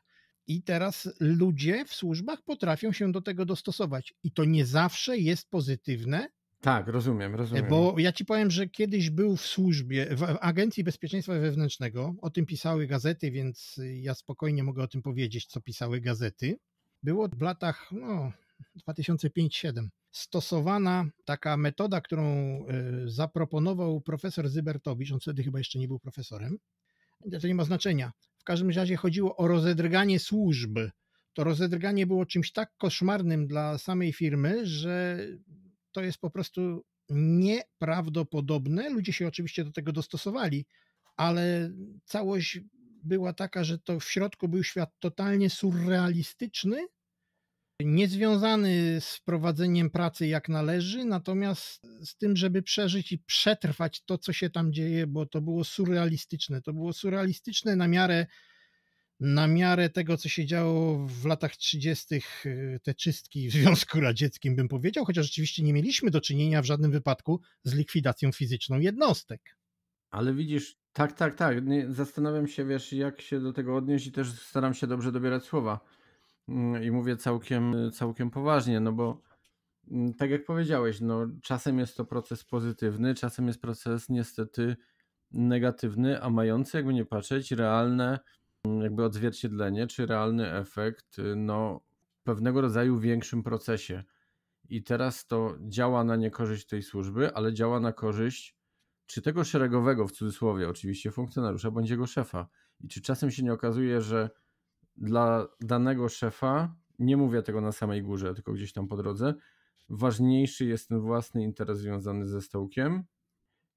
I teraz ludzie w służbach potrafią się do tego dostosować. I to nie zawsze jest pozytywne, tak, rozumiem, rozumiem. Bo ja ci powiem, że kiedyś był w służbie, w Agencji Bezpieczeństwa Wewnętrznego, o tym pisały gazety, więc ja spokojnie mogę o tym powiedzieć, co pisały gazety. Było w latach no, 2005-2007 stosowana taka metoda, którą e, zaproponował profesor Zybertowicz, on wtedy chyba jeszcze nie był profesorem, to nie ma znaczenia. W każdym razie chodziło o rozedrganie służby. To rozedrganie było czymś tak koszmarnym dla samej firmy, że to jest po prostu nieprawdopodobne. Ludzie się oczywiście do tego dostosowali, ale całość była taka, że to w środku był świat totalnie surrealistyczny, niezwiązany z prowadzeniem pracy jak należy, natomiast z tym, żeby przeżyć i przetrwać to, co się tam dzieje, bo to było surrealistyczne. To było surrealistyczne na miarę na miarę tego, co się działo w latach 30., e, te czystki w Związku Radzieckim, bym powiedział, chociaż rzeczywiście nie mieliśmy do czynienia w żadnym wypadku z likwidacją fizyczną jednostek. Ale widzisz, tak, tak, tak. Zastanawiam się, wiesz, jak się do tego odnieść i też staram się dobrze dobierać słowa. Mm, I mówię całkiem, całkiem poważnie, no bo mm, tak jak powiedziałeś, no, czasem jest to proces pozytywny, czasem jest proces niestety negatywny, a mający, jakby nie patrzeć, realne jakby odzwierciedlenie, czy realny efekt, y, no pewnego rodzaju większym procesie. I teraz to działa na niekorzyść tej służby, ale działa na korzyść czy tego szeregowego, w cudzysłowie oczywiście, funkcjonariusza bądź jego szefa. I czy czasem się nie okazuje, że dla danego szefa, nie mówię tego na samej górze, tylko gdzieś tam po drodze, ważniejszy jest ten własny interes związany ze stołkiem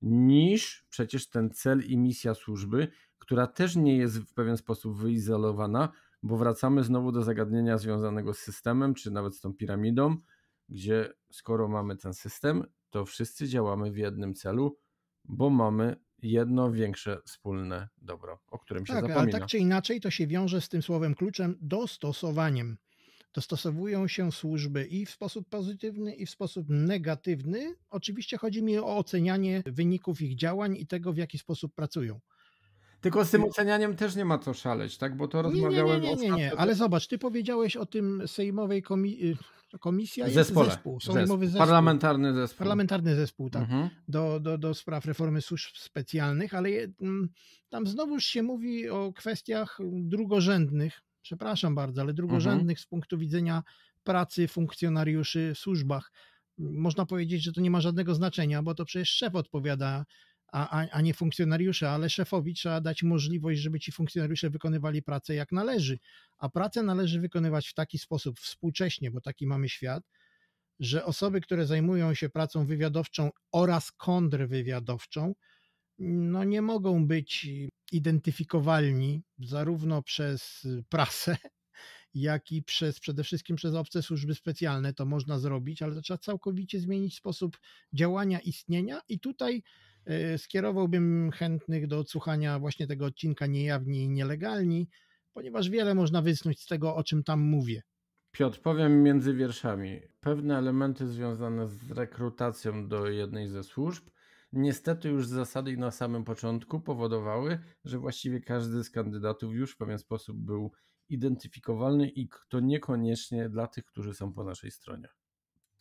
niż przecież ten cel i misja służby, która też nie jest w pewien sposób wyizolowana, bo wracamy znowu do zagadnienia związanego z systemem, czy nawet z tą piramidą, gdzie skoro mamy ten system, to wszyscy działamy w jednym celu, bo mamy jedno większe wspólne dobro, o którym się tak, zapomina. Ale tak czy inaczej to się wiąże z tym słowem kluczem dostosowaniem dostosowują się służby i w sposób pozytywny, i w sposób negatywny. Oczywiście chodzi mi o ocenianie wyników ich działań i tego, w jaki sposób pracują. Tylko z tym y, ocenianiem też nie ma co szaleć, tak? Bo to rozmawiałem nie, nie, nie, nie, nie, ale zobacz, ty powiedziałeś o tym sejmowej komi y, komisja jest Zespole. zespół, sejmowy zespół. Parlamentarny zespół. Parlamentarny zespół, tak. Mhm. Do, do, do spraw reformy służb specjalnych, ale mm, tam znowuż się mówi o kwestiach drugorzędnych, przepraszam bardzo, ale mhm. drugorzędnych mhm. z punktu widzenia pracy funkcjonariuszy w służbach. Można powiedzieć, że to nie ma żadnego znaczenia, bo to przecież szef odpowiada, a, a, nie funkcjonariusze, ale szefowi trzeba dać możliwość, żeby ci funkcjonariusze wykonywali pracę jak należy. A pracę należy wykonywać w taki sposób współcześnie, bo taki mamy świat, że osoby, które zajmują się pracą wywiadowczą oraz kontrwywiadowczą, no nie mogą być y, identyfikowalni zarówno przez y, prasę, jak i przez przede wszystkim przez obce służby specjalne. To można zrobić, ale to trzeba całkowicie zmienić sposób działania, istnienia i tutaj e, skierowałbym chętnych do odsłuchania właśnie tego odcinka Niejawni i Nielegalni, ponieważ wiele można wysnuć z tego, o czym tam mówię. Piotr, powiem między wierszami. Pewne elementy związane z rekrutacją do jednej ze służb – niestety już z zasady na samym początku powodowały, że właściwie każdy z kandydatów już w pewien sposób był identyfikowalny i to niekoniecznie dla tych, którzy są po naszej stronie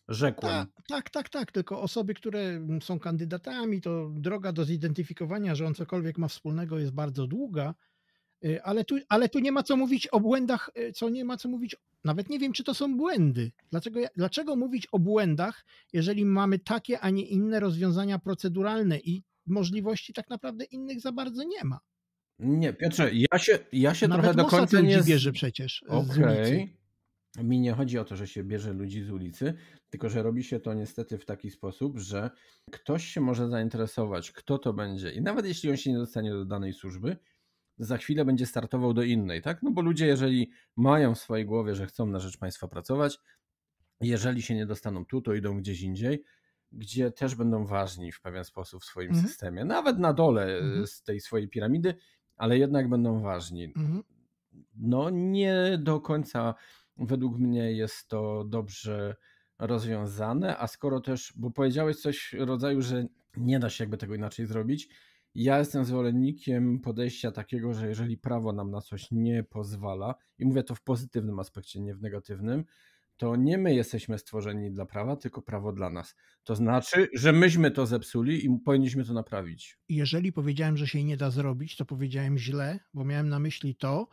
rzekłem. Tak, tak, tak, tak, tylko osoby, które mm, są kandydatami, to droga do zidentyfikowania, że on cokolwiek ma wspólnego jest bardzo długa, Y, ale tu, ale tu nie ma co mówić o błędach, y, co nie ma co mówić, nawet nie wiem, czy to są błędy. Dlaczego, dlaczego mówić o błędach, jeżeli mamy takie, a nie inne rozwiązania proceduralne i możliwości tak naprawdę innych za bardzo nie ma? Nie, Piotrze, ja się, ja się nawet trochę do końca nie... bierze przecież okay. z ulicy. Mi nie chodzi o to, że się bierze ludzi z ulicy, tylko że robi się to niestety w taki sposób, że ktoś się może zainteresować, kto to będzie. I nawet jeśli on się nie dostanie do danej służby, za chwilę będzie startował do innej, tak? No bo ludzie, jeżeli mają w swojej głowie, że chcą na rzecz państwa pracować, jeżeli się nie dostaną tu, to idą gdzieś indziej, gdzie też będą ważni w pewien sposób w swoim mhm. systemie, nawet na dole e, mhm. z tej swojej piramidy, ale jednak będą ważni. Mhm. No nie do końca według mnie jest to dobrze rozwiązane, a skoro też, bo powiedziałeś coś w rodzaju, że nie da się jakby tego inaczej zrobić, ja jestem zwolennikiem podejścia takiego, że jeżeli prawo nam na coś nie pozwala, i mówię to w pozytywnym aspekcie, nie w negatywnym, to nie my jesteśmy stworzeni dla prawa, tylko prawo dla nas. To znaczy, że myśmy to zepsuli i powinniśmy to naprawić. Jeżeli powiedziałem, że się nie da zrobić, to powiedziałem źle, bo miałem na myśli to,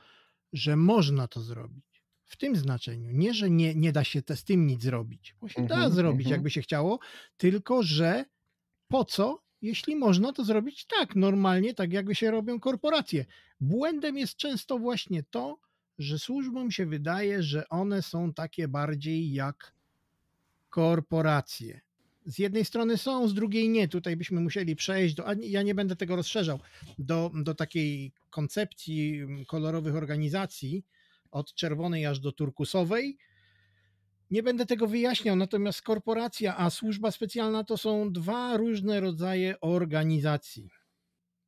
że można to zrobić. W tym znaczeniu. Nie, że nie, nie da się te, z tym nic zrobić, bo się mhm, da zrobić, mhm. jakby się chciało, tylko że po co jeśli można to zrobić tak, normalnie, tak jakby się robią korporacje. Błędem jest często właśnie to, że służbom się wydaje, że one są takie bardziej jak korporacje. Z jednej strony są, z drugiej nie. Tutaj byśmy musieli przejść do, a ja nie będę tego rozszerzał, do, do takiej koncepcji mm, kolorowych organizacji od czerwonej aż do turkusowej, nie będę tego wyjaśniał, natomiast korporacja a służba specjalna to są dwa różne rodzaje organizacji.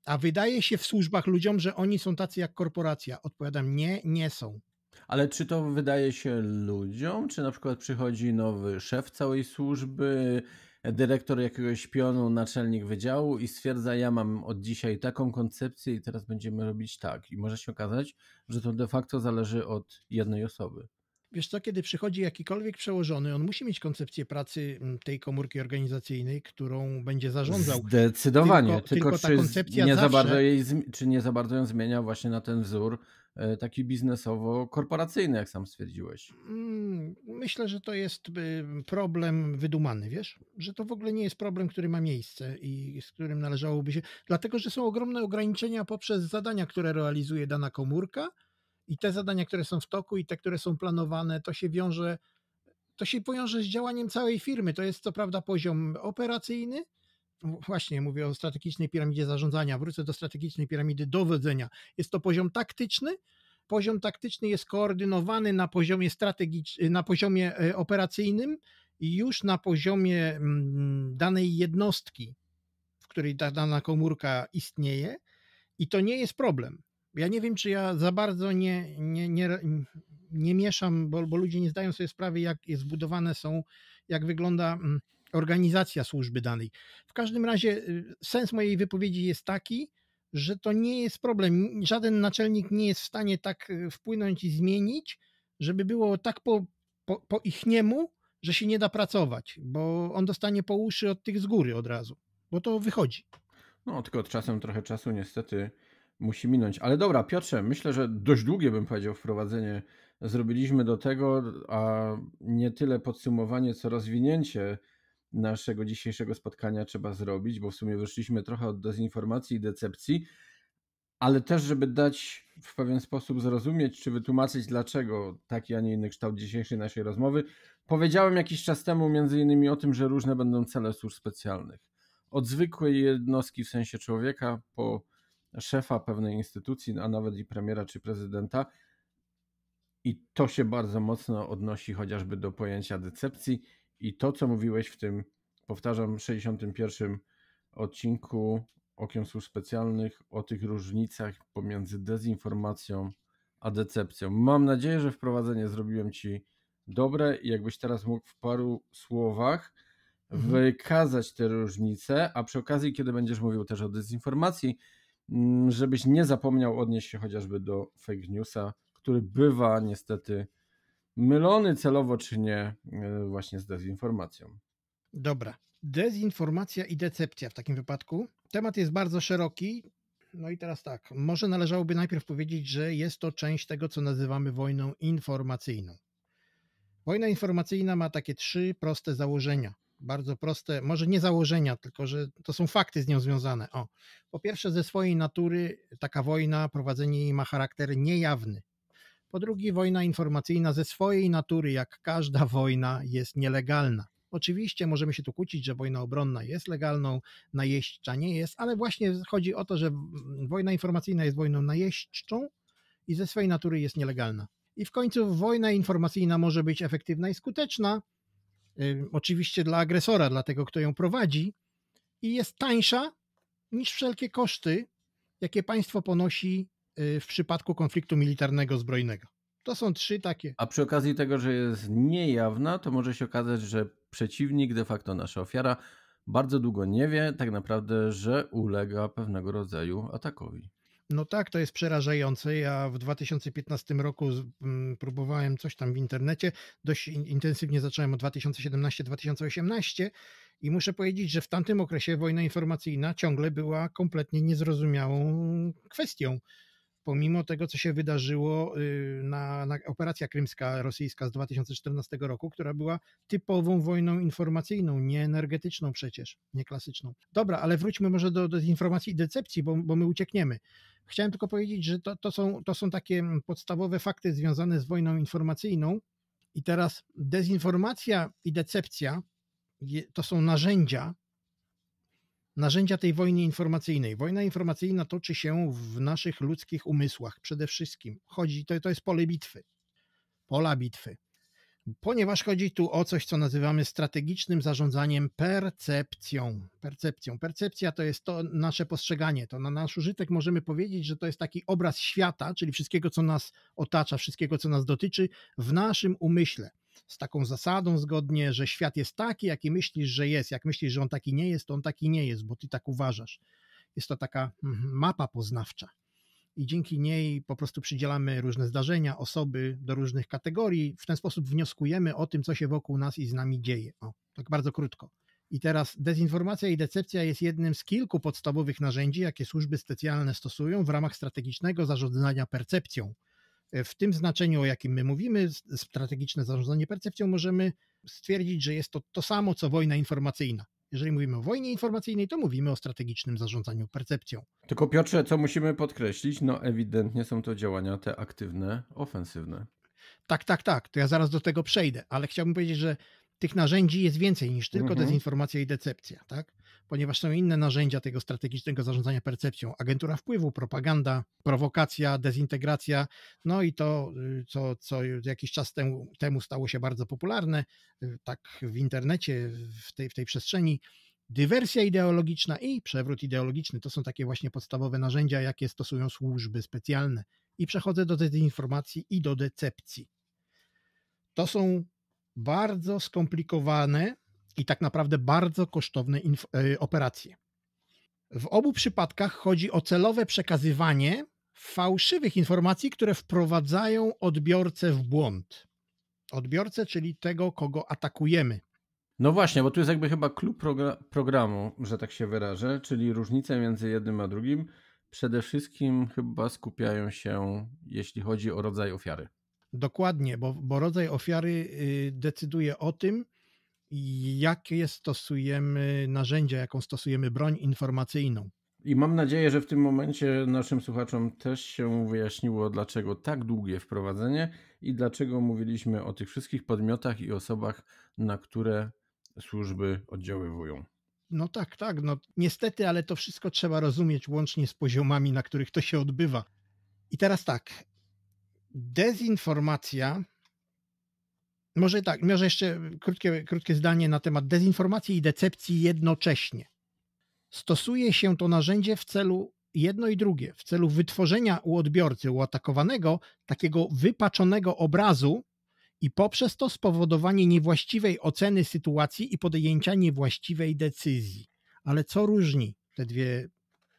A wydaje się w służbach ludziom, że oni są tacy jak korporacja. Odpowiadam, nie, nie są. Ale czy to wydaje się ludziom? Czy na przykład przychodzi nowy szef całej służby, dyrektor jakiegoś pionu, naczelnik wydziału i stwierdza, ja mam od dzisiaj taką koncepcję i teraz będziemy robić tak. I może się okazać, że to de facto zależy od jednej osoby. Wiesz co, kiedy przychodzi jakikolwiek przełożony, on musi mieć koncepcję pracy mm, tej komórki organizacyjnej, którą będzie zarządzał. Zdecydowanie, tylko, tylko, tylko ta koncepcja nie zawsze... za bardzo jej, czy nie za bardzo ją zmienia właśnie na ten wzór e, taki biznesowo-korporacyjny, jak sam stwierdziłeś. Mm, myślę, że to jest y, problem wydumany, wiesz? Że to w ogóle nie jest problem, który ma miejsce i z którym należałoby się... Dlatego, że są ogromne ograniczenia poprzez zadania, które realizuje dana komórka, i te zadania, które są w toku i te, które są planowane, to się wiąże, to się powiąże z działaniem całej firmy. To jest co prawda poziom operacyjny, właśnie mówię o strategicznej piramidzie zarządzania, wrócę do strategicznej piramidy dowodzenia. Jest to poziom taktyczny. Poziom taktyczny jest koordynowany na poziomie strategicznym, na poziomie e, operacyjnym i już na poziomie mm, danej jednostki, w której ta dana komórka istnieje. I to nie jest problem. Ja nie wiem, czy ja za bardzo nie, nie, nie, nie mieszam, bo, bo ludzie nie zdają sobie sprawy, jak zbudowane są, jak wygląda mm, organizacja służby danej. W każdym razie y, sens mojej wypowiedzi jest taki, że to nie jest problem. Żaden naczelnik nie jest w stanie tak y, wpłynąć i zmienić, żeby było tak po, po, po ich niemu, że się nie da pracować, bo on dostanie po uszy od tych z góry od razu, bo to wychodzi. No, tylko od czasem trochę czasu niestety musi minąć. Ale dobra, Piotrze, myślę, że dość długie bym powiedział wprowadzenie zrobiliśmy do tego, a nie tyle podsumowanie, co rozwinięcie naszego dzisiejszego spotkania trzeba zrobić, bo w sumie wyszliśmy trochę od dezinformacji i decepcji, ale też, żeby dać w pewien sposób zrozumieć czy wytłumaczyć, dlaczego taki, a nie inny kształt dzisiejszej naszej rozmowy. Powiedziałem jakiś czas temu między innymi o tym, że różne będą cele służb specjalnych. Od zwykłej jednostki w sensie człowieka po szefa pewnej instytucji, a nawet i premiera czy prezydenta. I to się bardzo mocno odnosi chociażby do pojęcia decepcji. I to, co mówiłeś w tym, powtarzam, 61 odcinku Okiem Służb Specjalnych o tych różnicach pomiędzy dezinformacją a decepcją. Mam nadzieję, że wprowadzenie zrobiłem Ci dobre i jakbyś teraz mógł w paru słowach mhm. wykazać te różnice, a przy okazji, kiedy będziesz mówił też o dezinformacji, Mm, żebyś nie zapomniał odnieść się chociażby do fake newsa, który bywa niestety mylony celowo czy nie e, właśnie z dezinformacją. Dobra. Dezinformacja i decepcja w takim wypadku. Temat jest bardzo szeroki. No i teraz tak, może należałoby najpierw powiedzieć, że jest to część tego, co nazywamy wojną informacyjną. Wojna informacyjna ma takie trzy proste założenia bardzo proste, może nie założenia, tylko że to są fakty z nią związane. O, po pierwsze, ze swojej natury taka wojna, prowadzenie jej ma charakter niejawny. Po drugie, wojna informacyjna ze swojej natury, jak każda wojna, jest nielegalna. Oczywiście możemy się tu kłócić, że wojna obronna jest legalną, najeźdźcza nie jest, ale właśnie chodzi o to, że wojna informacyjna jest wojną najeźdźczą i ze swojej natury jest nielegalna. I w końcu wojna informacyjna może być efektywna i skuteczna, oczywiście dla agresora, dla tego, kto ją prowadzi, i jest tańsza niż wszelkie koszty, jakie państwo ponosi y, w przypadku konfliktu militarnego zbrojnego. To są trzy takie. A przy okazji tego, że jest niejawna, to może się okazać, że przeciwnik, de facto nasza ofiara, bardzo długo nie wie tak naprawdę, że ulega pewnego rodzaju atakowi. No tak, to jest przerażające. Ja w 2015 roku mm, próbowałem coś tam w internecie, dość intensywnie zacząłem od 2017-2018 i muszę powiedzieć, że w tamtym okresie wojna informacyjna ciągle była kompletnie niezrozumiałą kwestią. Pomimo tego, co się wydarzyło y, na, na operacja krymska rosyjska z 2014 roku, która była typową wojną informacyjną, nie energetyczną przecież, nie klasyczną. Dobra, ale wróćmy może do, do informacji i decepcji, bo, bo my uciekniemy. Chciałem tylko powiedzieć, że to, to, są, to są takie mm, podstawowe fakty związane z wojną informacyjną. I teraz dezinformacja i decepcja to są narzędzia, narzędzia tej wojny informacyjnej. Wojna informacyjna toczy się w naszych ludzkich umysłach przede wszystkim. Chodzi, to, to jest pole bitwy, pola bitwy ponieważ chodzi tu o coś, co nazywamy strategicznym zarządzaniem percepcją. Percepcją. Percepcja to jest to nasze postrzeganie. To na nasz użytek możemy powiedzieć, że to jest taki obraz świata, czyli wszystkiego, co nas otacza, wszystkiego, co nas dotyczy w naszym umyśle z taką zasadą zgodnie, że świat jest taki, jaki myślisz, że jest. Jak myślisz, że on taki nie jest, to on taki nie jest, bo ty tak uważasz. Jest to taka mhm, mapa poznawcza i dzięki niej po prostu przydzielamy różne zdarzenia, osoby do różnych kategorii. W ten sposób wnioskujemy o tym, co się wokół nas i z nami dzieje. O, tak bardzo krótko. I teraz dezinformacja i decepcja jest jednym z kilku podstawowych narzędzi, jakie służby specjalne stosują w ramach strategicznego zarządzania percepcją. W tym znaczeniu, o jakim my mówimy, strategiczne zarządzanie percepcją, możemy stwierdzić, że jest to to samo co wojna informacyjna. Jeżeli mówimy o wojnie informacyjnej, to mówimy o strategicznym zarządzaniu percepcją. Tylko Piotrze, co musimy podkreślić? No ewidentnie są to działania te aktywne, ofensywne. Tak, tak, tak. To ja zaraz do tego przejdę, ale chciałbym powiedzieć, że tych narzędzi jest więcej niż tylko mhm. dezinformacja i decepcja, tak? ponieważ są inne narzędzia tego strategicznego zarządzania percepcją. Agentura wpływu, propaganda, prowokacja, dezintegracja, no i to, y, co, co jakiś czas temu, temu stało się bardzo popularne, y, tak w internecie, w tej, w tej przestrzeni, dywersja ideologiczna i przewrót ideologiczny. To są takie właśnie podstawowe narzędzia, jakie stosują służby specjalne. I przechodzę do dezinformacji i do decepcji. To są bardzo skomplikowane i tak naprawdę bardzo kosztowne e, operacje. W obu przypadkach chodzi o celowe przekazywanie fałszywych informacji, które wprowadzają odbiorcę w błąd. Odbiorcę, czyli tego, kogo atakujemy. No właśnie, bo tu jest jakby chyba klub progra programu, że tak się wyrażę, czyli różnice między jednym a drugim przede wszystkim chyba skupiają się, jeśli chodzi o rodzaj ofiary. Dokładnie, bo, bo rodzaj ofiary y, decyduje o tym, jakie stosujemy narzędzia, jaką stosujemy broń informacyjną. I mam nadzieję, że w tym momencie naszym słuchaczom też się wyjaśniło, dlaczego tak długie wprowadzenie i dlaczego mówiliśmy o tych wszystkich podmiotach i osobach, na które służby oddziaływują. No tak, tak. No, niestety, ale to wszystko trzeba rozumieć łącznie z poziomami, na których to się odbywa. I teraz tak. Dezinformacja może tak, może jeszcze krótkie, krótkie zdanie na temat dezinformacji i decepcji jednocześnie. Stosuje się to narzędzie w celu jedno i drugie, w celu wytworzenia u odbiorcy, u atakowanego takiego wypaczonego obrazu i poprzez to spowodowanie niewłaściwej oceny sytuacji i podjęcia niewłaściwej decyzji. Ale co różni te dwie,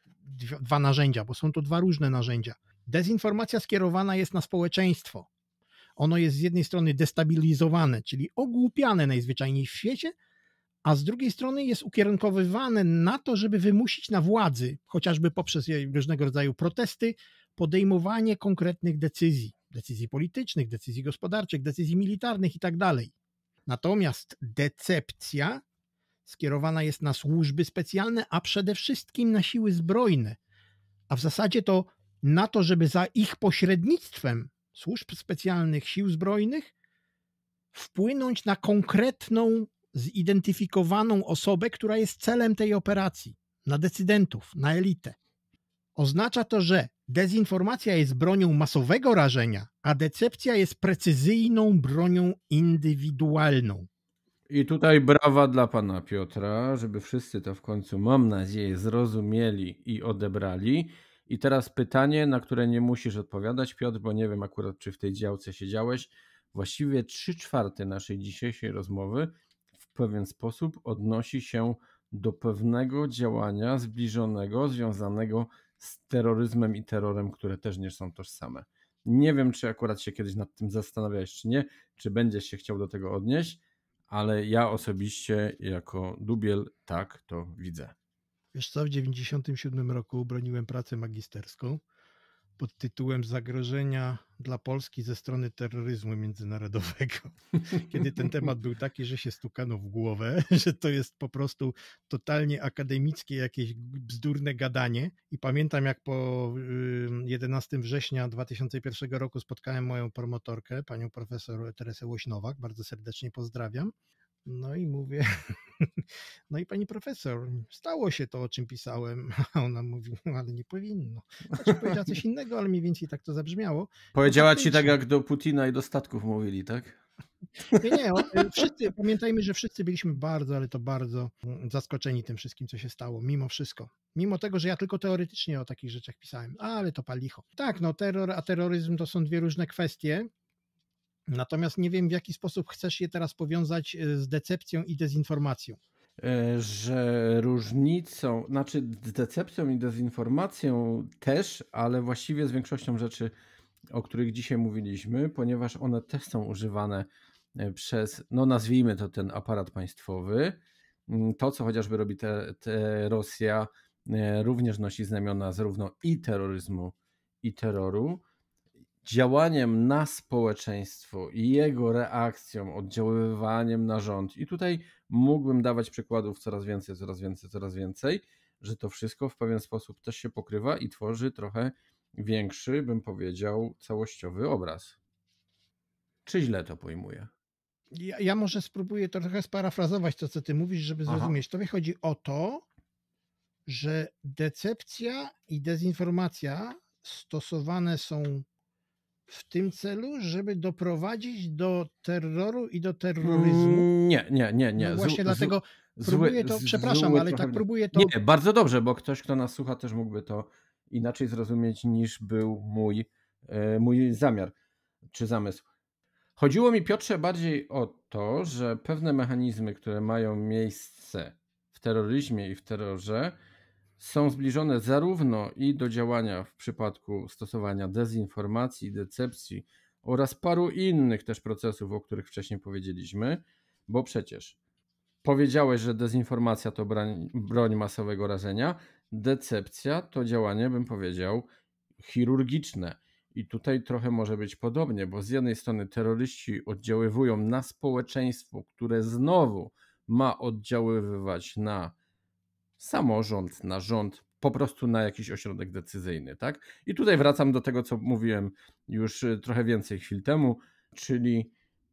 dwie dwa narzędzia, bo są to dwa różne narzędzia. Dezinformacja skierowana jest na społeczeństwo ono jest z jednej strony destabilizowane, czyli ogłupiane najzwyczajniej w świecie, a z drugiej strony jest ukierunkowywane na to, żeby wymusić na władzy, chociażby poprzez różnego rodzaju protesty, podejmowanie konkretnych decyzji, decyzji politycznych, decyzji gospodarczych, decyzji militarnych itd. Tak Natomiast decepcja skierowana jest na służby specjalne, a przede wszystkim na siły zbrojne, a w zasadzie to na to, żeby za ich pośrednictwem służb specjalnych, sił zbrojnych, wpłynąć na konkretną, zidentyfikowaną osobę, która jest celem tej operacji, na decydentów, na elitę. Oznacza to, że dezinformacja jest bronią masowego rażenia, a decepcja jest precyzyjną bronią indywidualną. I tutaj brawa dla pana Piotra, żeby wszyscy to w końcu, mam nadzieję, zrozumieli i odebrali. I teraz pytanie, na które nie musisz odpowiadać, Piotr, bo nie wiem akurat, czy w tej działce siedziałeś. Właściwie trzy czwarte naszej dzisiejszej rozmowy w pewien sposób odnosi się do pewnego działania zbliżonego, związanego z terroryzmem i terrorem, które też nie są tożsame. Nie wiem, czy akurat się kiedyś nad tym zastanawiałeś, czy nie, czy będziesz się chciał do tego odnieść, ale ja osobiście jako dubiel tak to widzę. Wiesz co, w 1997 roku broniłem pracę magisterską pod tytułem Zagrożenia dla Polski ze strony terroryzmu międzynarodowego. Kiedy ten temat był taki, że się stukano w głowę, że to jest po prostu totalnie akademickie jakieś bzdurne gadanie. I pamiętam, jak po 11 y, września 2001 roku spotkałem moją promotorkę, panią profesor Teresę Łośnowak, bardzo serdecznie pozdrawiam. No i mówię, no i pani profesor, stało się to, o czym pisałem. A ona mówi, no ale nie powinno. Znaczy powiedziała coś innego, ale mniej więcej tak to zabrzmiało. Powiedziała ci tak, jak do Putina i do statków mówili, tak? Nie, nie, e, wszyscy, pamiętajmy, że wszyscy byliśmy bardzo, ale to bardzo mm, zaskoczeni tym wszystkim, co się stało, mimo wszystko. Mimo tego, że ja tylko teoretycznie o takich rzeczach pisałem, ale to palicho. Tak, no terror, a terroryzm to są dwie różne kwestie Natomiast nie wiem, w jaki sposób chcesz je teraz powiązać e, z decepcją i dezinformacją. E, że różnicą, znaczy z decepcją i dezinformacją też, ale właściwie z większością rzeczy, o których dzisiaj mówiliśmy, ponieważ one też są używane e, przez, no nazwijmy to ten aparat państwowy. Mm, to, co chociażby robi te, te Rosja, również nosi znamiona zarówno i terroryzmu, i terroru działaniem na społeczeństwo i jego reakcją, oddziaływaniem na rząd. I tutaj mógłbym dawać przykładów coraz więcej, coraz więcej, coraz więcej, że to wszystko w pewien sposób też się pokrywa i tworzy trochę większy, bym powiedział, całościowy obraz. Czy źle to pojmuję? Ja, ja może spróbuję to trochę sparafrazować to, co ty mówisz, żeby zrozumieć. Aha. Tobie chodzi o to, że decepcja i dezinformacja stosowane są w tym celu, żeby doprowadzić do terroru i do terroryzmu. Mm, nie, nie, nie, nie. No właśnie dlatego z, to, przepraszam, ale tak próbuję to. Nie, bardzo dobrze, bo ktoś, kto nas słucha, też mógłby to inaczej zrozumieć niż był mój, e, mój zamiar czy zamysł. Chodziło mi, Piotrze, bardziej o to, że pewne mechanizmy, które mają miejsce w terroryzmie i w terrorze, są zbliżone zarówno i do działania w przypadku stosowania dezinformacji, decepcji oraz paru innych też procesów, o których wcześniej powiedzieliśmy, bo przecież powiedziałeś, że dezinformacja to broń, broń masowego rażenia, decepcja to działanie, bym powiedział, chirurgiczne. I tutaj trochę może być podobnie, bo z jednej strony terroryści oddziaływują na społeczeństwo, które znowu ma oddziaływać na samorząd na rząd, po prostu na jakiś ośrodek decyzyjny, tak? I tutaj wracam do tego, co mówiłem już y, trochę więcej chwil temu, czyli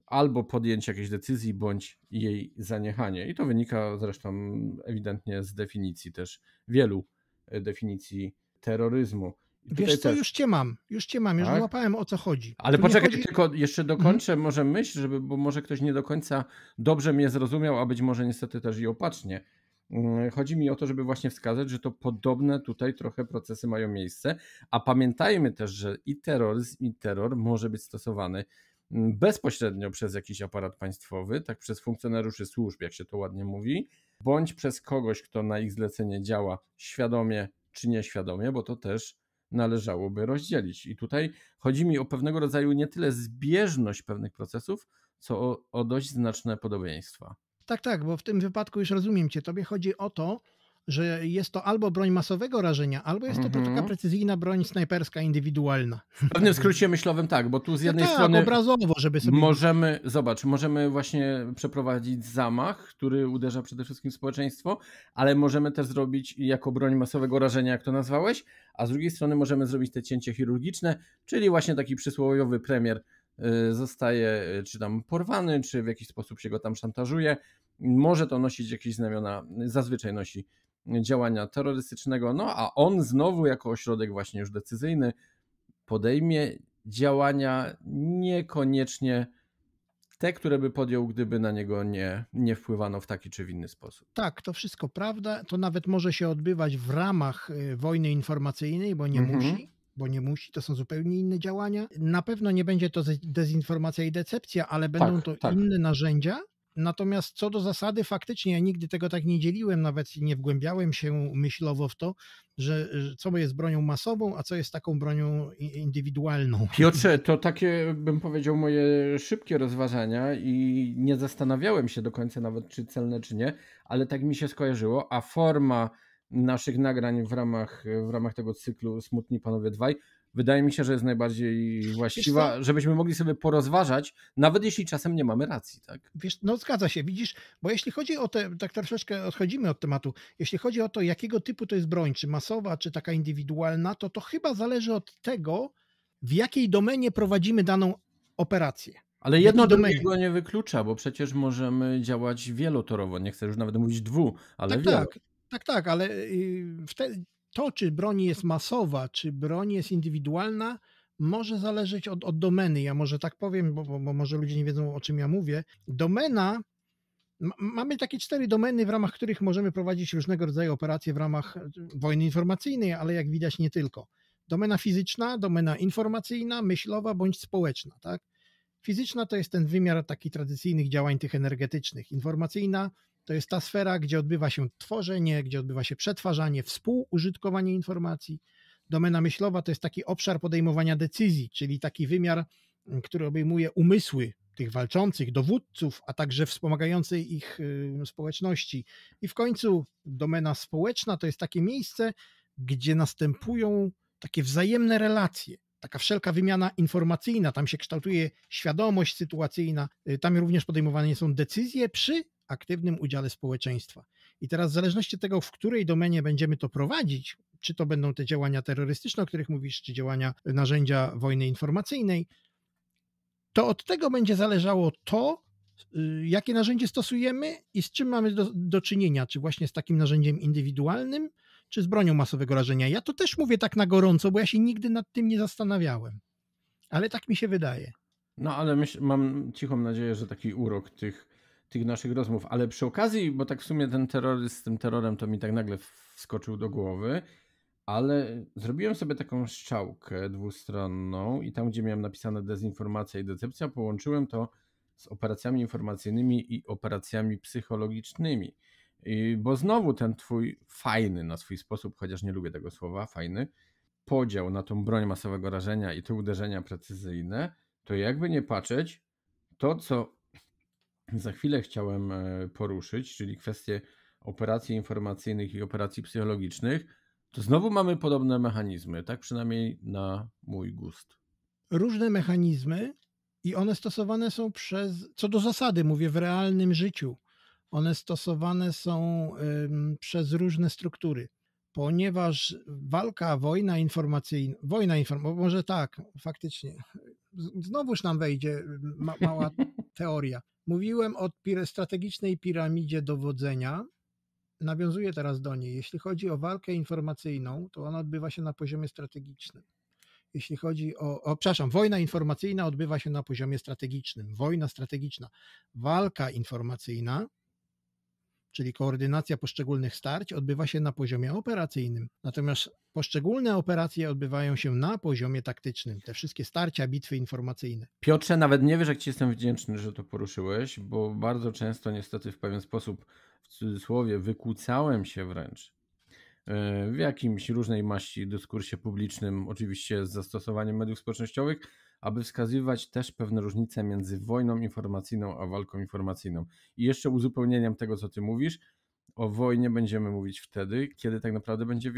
albo podjęcie jakiejś decyzji, bądź jej zaniechanie. I to wynika zresztą ewidentnie z definicji też wielu y, definicji terroryzmu. Wiesz co, też... już cię mam, już cię mam, już tak? łapałem o co chodzi. Ale tu poczekaj, chodzi... tylko jeszcze mhm. dokończę mhm. może myśl, żeby, bo może ktoś nie do końca dobrze mnie zrozumiał, a być może niestety też i opacznie. Mm, chodzi mi o to, żeby właśnie wskazać, że to podobne tutaj trochę procesy mają miejsce, a pamiętajmy też, że i terroryzm, i terror może być stosowany mm, bezpośrednio przez jakiś aparat państwowy, tak przez funkcjonariuszy służb, jak się to ładnie mówi, bądź przez kogoś, kto na ich zlecenie działa świadomie czy nieświadomie, bo to też należałoby rozdzielić. I tutaj chodzi mi o pewnego rodzaju nie tyle zbieżność pewnych procesów, co o, o dość znaczne podobieństwa. Tak, tak, bo w tym wypadku już rozumiem cię. Tobie chodzi o to, że jest to albo broń masowego rażenia, albo jest to mhm. taka precyzyjna broń snajperska indywidualna. W pewnym skrócie myślowym tak, bo tu z no jednej no tak, strony obrazowo, żeby sobie... możemy, zobacz, możemy właśnie przeprowadzić zamach, który uderza przede wszystkim w społeczeństwo, ale możemy też zrobić jako broń masowego rażenia, jak to nazwałeś, a z drugiej strony możemy zrobić te cięcie chirurgiczne, czyli właśnie taki przysłowiowy premier Y, zostaje y, czy tam porwany, czy w jakiś sposób się go tam szantażuje. Może to nosić jakieś znamiona, y, zazwyczaj nosi działania terrorystycznego, no a on znowu jako ośrodek właśnie już decyzyjny podejmie działania niekoniecznie te, które by podjął, gdyby na niego nie, nie wpływano w taki czy w inny sposób. Tak, to wszystko prawda. To nawet może się odbywać w ramach wojny informacyjnej, bo nie mhm. musi bo nie musi, to są zupełnie inne działania. Na pewno nie będzie to dezinformacja i decepcja, ale będą tak, to tak. inne narzędzia. Natomiast co do zasady, faktycznie ja nigdy tego tak nie dzieliłem, nawet nie wgłębiałem się myślowo w to, że, co jest bronią masową, a co jest taką bronią indywidualną. Piotrze, to takie bym powiedział moje szybkie rozważania i nie zastanawiałem się do końca nawet, czy celne, czy nie, ale tak mi się skojarzyło, a forma naszych nagrań w ramach, w ramach tego cyklu Smutni Panowie Dwaj, wydaje mi się, że jest najbardziej właściwa, żebyśmy mogli sobie porozważać, nawet jeśli czasem nie mamy racji, tak? Wiesz, no zgadza się, widzisz, bo jeśli chodzi o te, tak troszeczkę odchodzimy od tematu, jeśli chodzi o to, jakiego typu to jest broń, czy masowa, czy taka indywidualna, to to chyba zależy od tego, w jakiej domenie prowadzimy daną operację. Ale jedno drugiego nie wyklucza, bo przecież możemy działać wielotorowo, nie chcę już nawet mówić dwu, ale tak, wielo. Tak tak, tak, ale y, to, czy broń jest masowa, czy broń jest indywidualna, może zależeć od, od domeny. Ja może tak powiem, bo, bo, bo może ludzie nie wiedzą, o czym ja mówię. Domena Mamy takie cztery domeny, w ramach których możemy prowadzić różnego rodzaju operacje w ramach e, wojny informacyjnej, ale jak widać nie tylko. Domena fizyczna, domena informacyjna, myślowa bądź społeczna. Tak? Fizyczna to jest ten wymiar taki tradycyjnych działań tych energetycznych. Informacyjna to jest ta sfera, gdzie odbywa się tworzenie, gdzie odbywa się przetwarzanie, współużytkowanie informacji. Domena myślowa to jest taki obszar podejmowania decyzji, czyli taki wymiar, mm, który obejmuje umysły tych walczących, dowódców, a także wspomagającej ich społeczności. I w końcu domena społeczna to jest takie miejsce, gdzie następują takie wzajemne relacje taka wszelka wymiana informacyjna, tam się kształtuje świadomość sytuacyjna, y, tam również podejmowane są decyzje przy aktywnym udziale społeczeństwa. I teraz, w zależności od tego, w której domenie będziemy to prowadzić, czy to będą te działania terrorystyczne, o których mówisz, czy działania y, narzędzia wojny informacyjnej, to od tego będzie zależało to, y, jakie narzędzie stosujemy i z czym mamy do, do czynienia, czy właśnie z takim narzędziem indywidualnym, czy z bronią masowego rażenia. Ja to też mówię tak na gorąco, bo ja się nigdy nad tym nie zastanawiałem, ale tak mi się wydaje. No ale myśl, mam cichą nadzieję, że taki urok tych tych naszych rozmów, ale przy okazji, bo tak w sumie ten terroryzm z tym terrorem to mi tak nagle wskoczył do głowy, ale zrobiłem sobie taką strzałkę dwustronną i tam, gdzie miałem napisane dezinformacja i decepcja, połączyłem to z operacjami informacyjnymi i operacjami psychologicznymi. I, bo znowu ten twój fajny na swój sposób, chociaż nie lubię tego słowa, fajny, podział na tą broń masowego rażenia i te uderzenia precyzyjne, to jakby nie patrzeć, to co za chwilę chciałem e, poruszyć, czyli kwestie operacji informacyjnych i operacji psychologicznych, to znowu mamy podobne mechanizmy, tak przynajmniej na mój gust. Różne mechanizmy i one stosowane są przez, co do zasady, mówię, w realnym życiu. One stosowane są przez różne struktury, ponieważ walka, wojna informacyjna, wojna informacyjna, może tak, faktycznie, znowuż nam wejdzie ma, mała teoria. Mówiłem o strategicznej piramidzie dowodzenia. Nawiązuję teraz do niej. Jeśli chodzi o walkę informacyjną, to ona odbywa się na poziomie strategicznym. Jeśli chodzi o, o, przepraszam, wojna informacyjna odbywa się na poziomie strategicznym. Wojna strategiczna. Walka informacyjna czyli koordynacja poszczególnych starć, odbywa się na poziomie operacyjnym. Natomiast poszczególne operacje odbywają się na poziomie taktycznym, te wszystkie starcia, bitwy informacyjne. Piotrze, nawet nie wiesz, jak ci jestem wdzięczny, że to poruszyłeś, bo bardzo często niestety w pewien sposób, w cudzysłowie, wykłócałem się wręcz E, w jakimś różnej maści dyskursie publicznym, oczywiście z zastosowaniem mediów społecznościowych, aby wskazywać też pewne różnice między wojną informacyjną a walką informacyjną. I jeszcze uzupełnieniem tego, co ty mówisz, o wojnie będziemy mówić wtedy, kiedy tak naprawdę będzie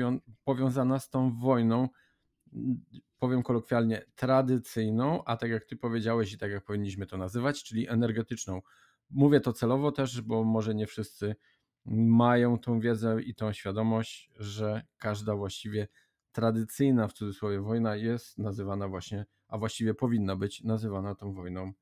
powiązana z tą wojną, powiem kolokwialnie, tradycyjną, a tak jak ty powiedziałeś i tak jak powinniśmy to nazywać, czyli energetyczną. Mówię to celowo też, bo może nie wszyscy mają tą wiedzę i tą świadomość, że każda właściwie tradycyjna w cudzysłowie wojna jest nazywana właśnie, a właściwie powinna być nazywana tą wojną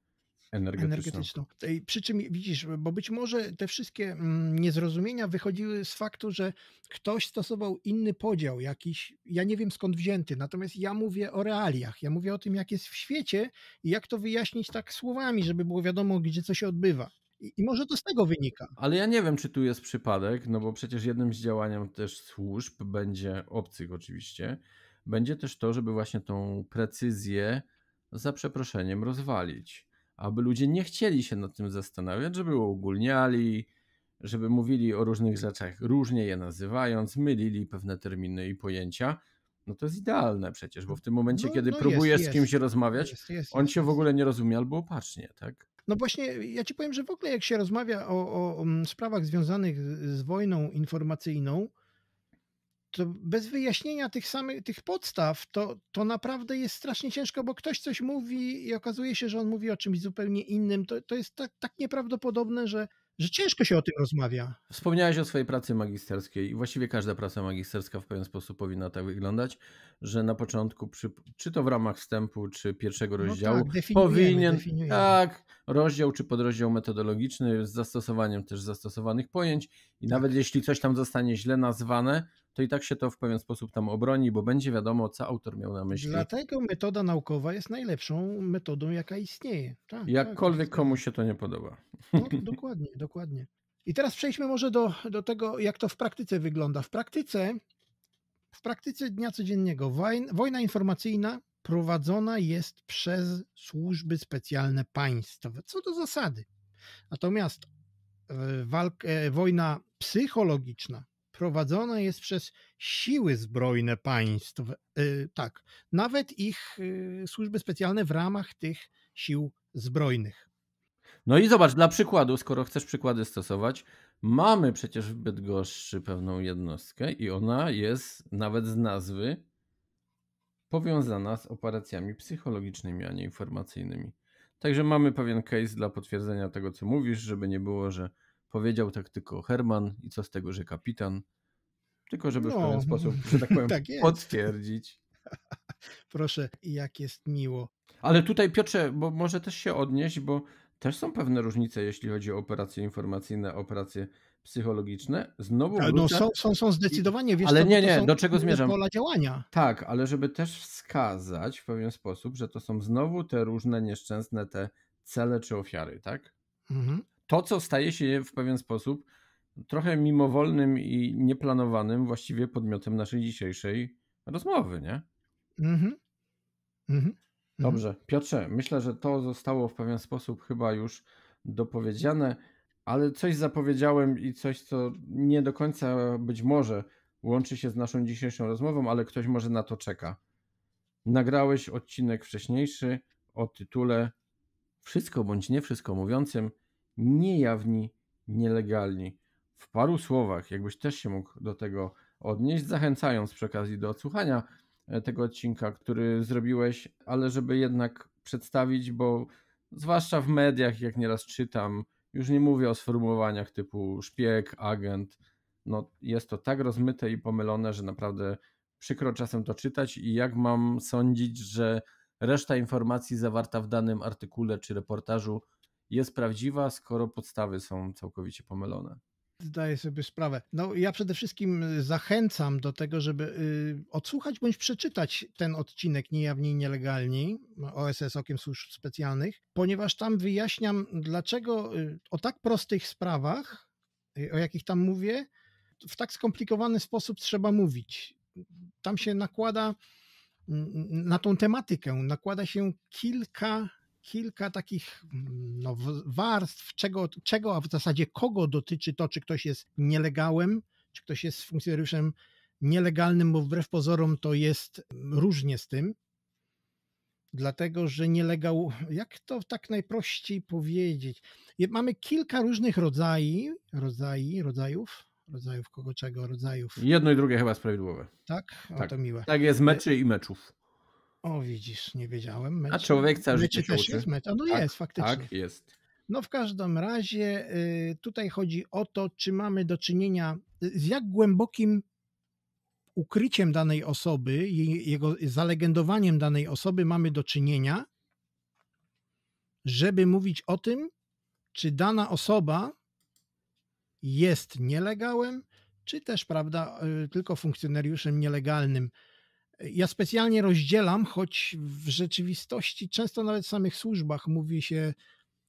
energetyczną. energetyczną. Przy czym widzisz, bo być może te wszystkie mm, niezrozumienia wychodziły z faktu, że ktoś stosował inny podział jakiś, ja nie wiem skąd wzięty, natomiast ja mówię o realiach, ja mówię o tym, jak jest w świecie i jak to wyjaśnić tak słowami, żeby było wiadomo, gdzie co się odbywa. I, I, może to z tego wynika. Ale ja nie wiem, czy tu jest przypadek, no bo przecież jednym z działaniem też służb będzie, obcych oczywiście, będzie też to, żeby właśnie tą precyzję za przeproszeniem rozwalić. Aby ludzie nie chcieli się nad tym zastanawiać, żeby uogólniali, żeby mówili o różnych rzeczach różnie je nazywając, mylili pewne terminy i pojęcia. No to jest idealne przecież, bo w tym momencie, no, kiedy no próbujesz z kimś jest, rozmawiać, jest, on cię w ogóle nie rozumie albo opacznie, tak? No właśnie, ja ci powiem, że w ogóle jak się rozmawia o, o, o mm, sprawach związanych z wojną informacyjną, to bez wyjaśnienia tych samych tych podstaw, to, to naprawdę jest strasznie ciężko, bo ktoś coś mówi i okazuje się, że on mówi o czymś zupełnie innym. To, to jest tak, tak nieprawdopodobne, że że ciężko się o tym rozmawia. Wspomniałeś o swojej pracy magisterskiej i właściwie każda praca magisterska w pewien sposób powinna tak wyglądać, że na początku, przy, czy to w ramach wstępu, czy pierwszego no rozdziału, no tak, powinien definiujemy. tak, rozdział czy podrozdział metodologiczny z zastosowaniem też zastosowanych pojęć i tak. nawet jeśli coś tam zostanie źle nazwane, to i tak się to w pewien sposób tam obroni, bo będzie wiadomo, co autor miał na myśli. Dlatego metoda naukowa jest najlepszą metodą, jaka istnieje. Tak, tak Jakkolwiek tak, komu się to nie podoba. No, dokładnie, dokładnie. I teraz przejdźmy może do, do tego, jak to w praktyce wygląda. W praktyce, w praktyce dnia codziennego wojna, wojna informacyjna prowadzona jest przez służby specjalne państwowe, co do zasady. Natomiast e, walk, e, wojna psychologiczna, prowadzone jest przez siły zbrojne państw, y, tak, nawet ich y, służby specjalne w ramach tych sił zbrojnych. No i zobacz, dla przykładu, skoro chcesz przykłady stosować, mamy przecież w Bydgoszczy pewną jednostkę i ona jest nawet z nazwy powiązana z operacjami psychologicznymi, a nie informacyjnymi. Także mamy pewien case dla potwierdzenia tego, co mówisz, żeby nie było, że Powiedział tak tylko Herman i co z tego, że kapitan. Tylko żeby no, w pewien no, sposób, no, że tak powiem, tak potwierdzić. Proszę, jak jest miło. Ale tutaj Piotrze, bo może też się odnieść, bo też są pewne różnice, jeśli chodzi o operacje informacyjne, operacje psychologiczne. Znowu ale no, są, są, są zdecydowanie, wiesz, ale to, nie, nie, do czego zmierzam? Pola działania. Tak, ale żeby też wskazać w pewien sposób, że to są znowu te różne nieszczęsne te cele czy ofiary, tak? Mhm to, co staje się w pewien sposób trochę mimowolnym i nieplanowanym właściwie podmiotem naszej dzisiejszej rozmowy, nie? Mhm. mhm. Mhm. Dobrze. Piotrze, myślę, że to zostało w pewien sposób chyba już dopowiedziane, ale coś zapowiedziałem i coś, co nie do końca być może łączy się z naszą dzisiejszą rozmową, ale ktoś może na to czeka. Nagrałeś odcinek wcześniejszy o tytule Wszystko bądź nie wszystko mówiącym niejawni nielegalni. W paru słowach, jakbyś też się mógł do tego odnieść, zachęcając przy okazji do odsłuchania e, tego odcinka, który zrobiłeś, ale żeby jednak przedstawić, bo zwłaszcza w mediach, jak nieraz czytam, już nie mówię o sformułowaniach typu szpieg, agent. No, jest to tak rozmyte i pomylone, że naprawdę przykro czasem to czytać i jak mam sądzić, że reszta informacji zawarta w danym artykule czy reportażu jest prawdziwa, skoro podstawy są całkowicie pomylone. Zdaję sobie sprawę. No, ja przede wszystkim y, zachęcam do tego, żeby y, odsłuchać bądź przeczytać ten odcinek Niejawni Nielegalni OSS Okiem Służb Specjalnych, ponieważ tam wyjaśniam, dlaczego y, o tak prostych sprawach, y, o jakich tam mówię, w tak skomplikowany sposób trzeba mówić. Tam się nakłada na tą tematykę, nakłada się kilka kilka takich no, warstw, czego, czego, a w zasadzie kogo dotyczy to, czy ktoś jest nielegalem, czy ktoś jest funkcjonariuszem nielegalnym, bo wbrew pozorom to jest różnie z tym. Dlatego, że nielegał, jak to tak najprościej powiedzieć? Mamy kilka różnych rodzajów, rodzajów, rodzajów kogo czego, rodzajów. Jedno i drugie chyba jest prawidłowe. Tak? O, tak. to miłe. Tak jest meczy i meczów. O, widzisz, nie wiedziałem. A człowiek cały życie też uczy. jest No tak, jest, faktycznie. Tak, jest. No w każdym razie y, tutaj chodzi o to, czy mamy do czynienia y, z jak głębokim ukryciem danej osoby, jego y, zalegendowaniem danej osoby mamy do czynienia, żeby mówić o tym, czy dana osoba jest nielegałem, czy też, prawda, tylko funkcjonariuszem nielegalnym. Ja specjalnie rozdzielam, choć w rzeczywistości często nawet w samych służbach mówi się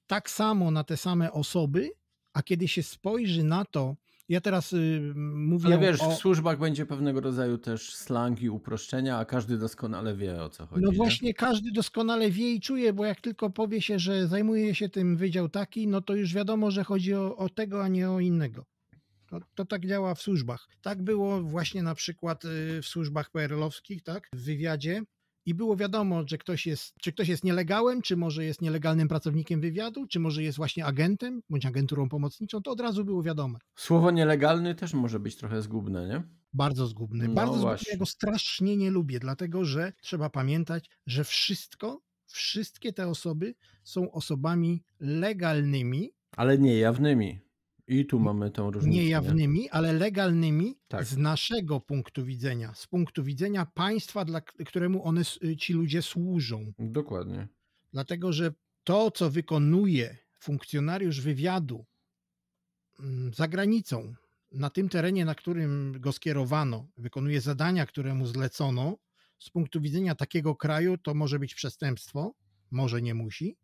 tak samo na te same osoby, a kiedy się spojrzy na to, ja teraz y, mówię. Ale wiesz, o... w służbach będzie pewnego rodzaju też slang i uproszczenia, a każdy doskonale wie o co chodzi. No właśnie, nie? każdy doskonale wie i czuje, bo jak tylko powie się, że zajmuje się tym wydział taki, no to już wiadomo, że chodzi o, o tego, a nie o innego. To, no, to, tak działa w służbach. Tak było właśnie na przykład y, w służbach PRL-owskich, tak? W wywiadzie. I było wiadomo, że ktoś jest, czy ktoś jest nielegałem, czy może jest nielegalnym pracownikiem wywiadu, czy może jest właśnie agentem, bądź agenturą pomocniczą, to od razu było wiadomo. Słowo nielegalny też może być trochę zgubne, nie? Bardzo zgubny. No bardzo właśnie. zgubny, ja go strasznie nie lubię, dlatego że trzeba pamiętać, że wszystko, wszystkie te osoby są osobami legalnymi. Ale niejawnymi i tu mamy tę różnicę. Niejawnymi, nie? ale legalnymi tak. z naszego punktu widzenia, z punktu widzenia państwa, dla któremu one, y, ci ludzie służą. Dokładnie. Dlatego, że to, co wykonuje funkcjonariusz wywiadu mm, za granicą, na tym terenie, na którym go skierowano, wykonuje zadania, które mu zlecono, z punktu widzenia takiego kraju to może być przestępstwo, może nie musi,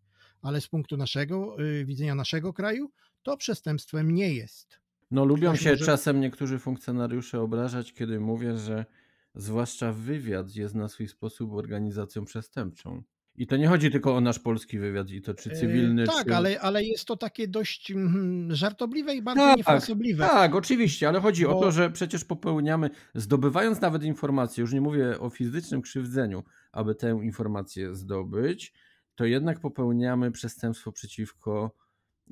ale z punktu naszego, y, widzenia naszego kraju to przestępstwem nie jest. No lubią się może... czasem niektórzy funkcjonariusze obrażać, kiedy mówię, że zwłaszcza wywiad jest na swój sposób organizacją przestępczą. I to nie chodzi tylko o nasz polski wywiad i to czy e, cywilny. tak, czy... Ale, ale jest to takie dość mhm, żartobliwe i bardzo tak, Tak, oczywiście, ale chodzi Bo... o to, że przecież popełniamy, zdobywając nawet informacje, już nie mówię o fizycznym krzywdzeniu, aby tę informację zdobyć, to jednak popełniamy przestępstwo przeciwko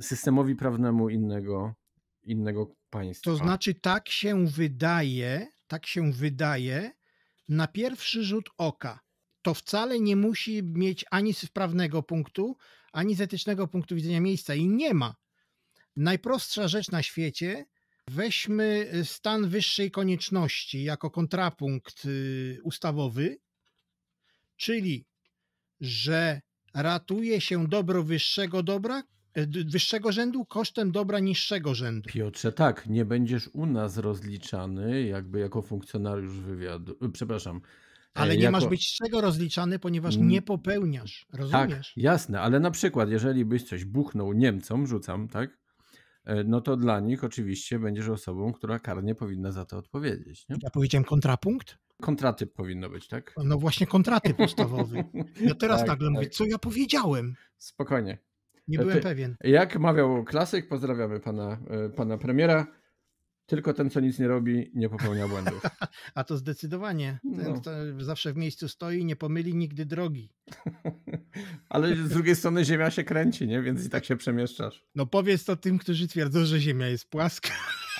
systemowi prawnemu innego, innego państwa. To znaczy, tak się wydaje, tak się wydaje na pierwszy rzut oka. To wcale nie musi mieć ani z prawnego punktu, ani z etycznego punktu widzenia miejsca i nie ma. Najprostsza rzecz na świecie, weźmy y, stan wyższej konieczności jako kontrapunkt y, ustawowy, czyli że ratuje się dobro wyższego dobra, E, wyższego rzędu kosztem dobra niższego rzędu. Piotrze, tak, nie będziesz u nas rozliczany jakby jako funkcjonariusz wywiadu, e, przepraszam. E, ale nie jako... masz być z czego rozliczany, ponieważ mm. nie popełniasz, rozumiesz? Tak, jasne, ale na przykład jeżeli byś coś buchnął Niemcom, rzucam, tak? No to dla nich oczywiście będziesz osobą, która karnie powinna za to odpowiedzieć. Nie? Ja powiedziałem kontrapunkt? kontratyp powinno być, tak? No właśnie kontratyp podstawowe. Ja teraz tak, nagle tak. mówię, co ja powiedziałem? Spokojnie. Nie e, byłem Ty, pewien. Jak mawiał klasyk, pozdrawiamy pana, e, pana premiera. Tylko ten, co nic nie robi, nie popełnia błędów. A to zdecydowanie. Ten, no. kto zawsze w miejscu stoi, nie pomyli nigdy drogi. Ale z drugiej strony Ziemia się kręci, nie? Więc i tak się przemieszczasz. No powiedz to tym, którzy twierdzą, że Ziemia jest płaska.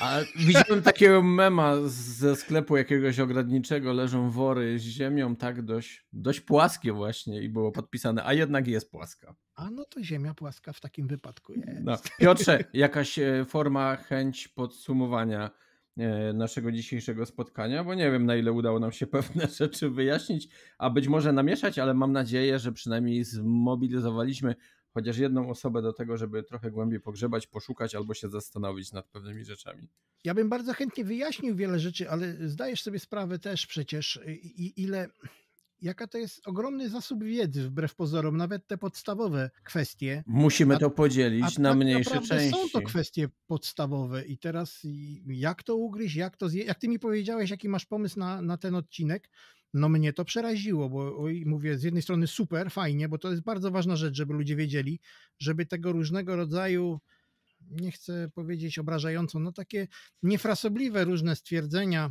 A widziałem takiego mema ze sklepu jakiegoś ogrodniczego, leżą wory z ziemią tak dość, dość płaskie właśnie i było podpisane, a jednak jest płaska. A no to ziemia płaska w takim wypadku jest. No. Piotrze, jakaś e, forma, chęć podsumowania e, naszego dzisiejszego spotkania, bo nie wiem na ile udało nam się pewne rzeczy wyjaśnić, a być może namieszać, ale mam nadzieję, że przynajmniej zmobilizowaliśmy chociaż jedną osobę do tego, żeby trochę głębiej pogrzebać, poszukać albo się zastanowić nad pewnymi rzeczami. Ja bym bardzo chętnie wyjaśnił wiele rzeczy, ale zdajesz sobie sprawę też przecież, ile jaka to jest ogromny zasób wiedzy wbrew pozorom, nawet te podstawowe kwestie. Musimy to podzielić a na tak mniejsze części. Są to kwestie podstawowe i teraz jak to ugryźć, jak to zje... jak ty mi powiedziałeś, jaki masz pomysł na, na ten odcinek, no mnie to przeraziło, bo oj, mówię z jednej strony super, fajnie, bo to jest bardzo ważna rzecz, żeby ludzie wiedzieli, żeby tego różnego rodzaju nie chcę powiedzieć obrażająco, no takie niefrasobliwe różne stwierdzenia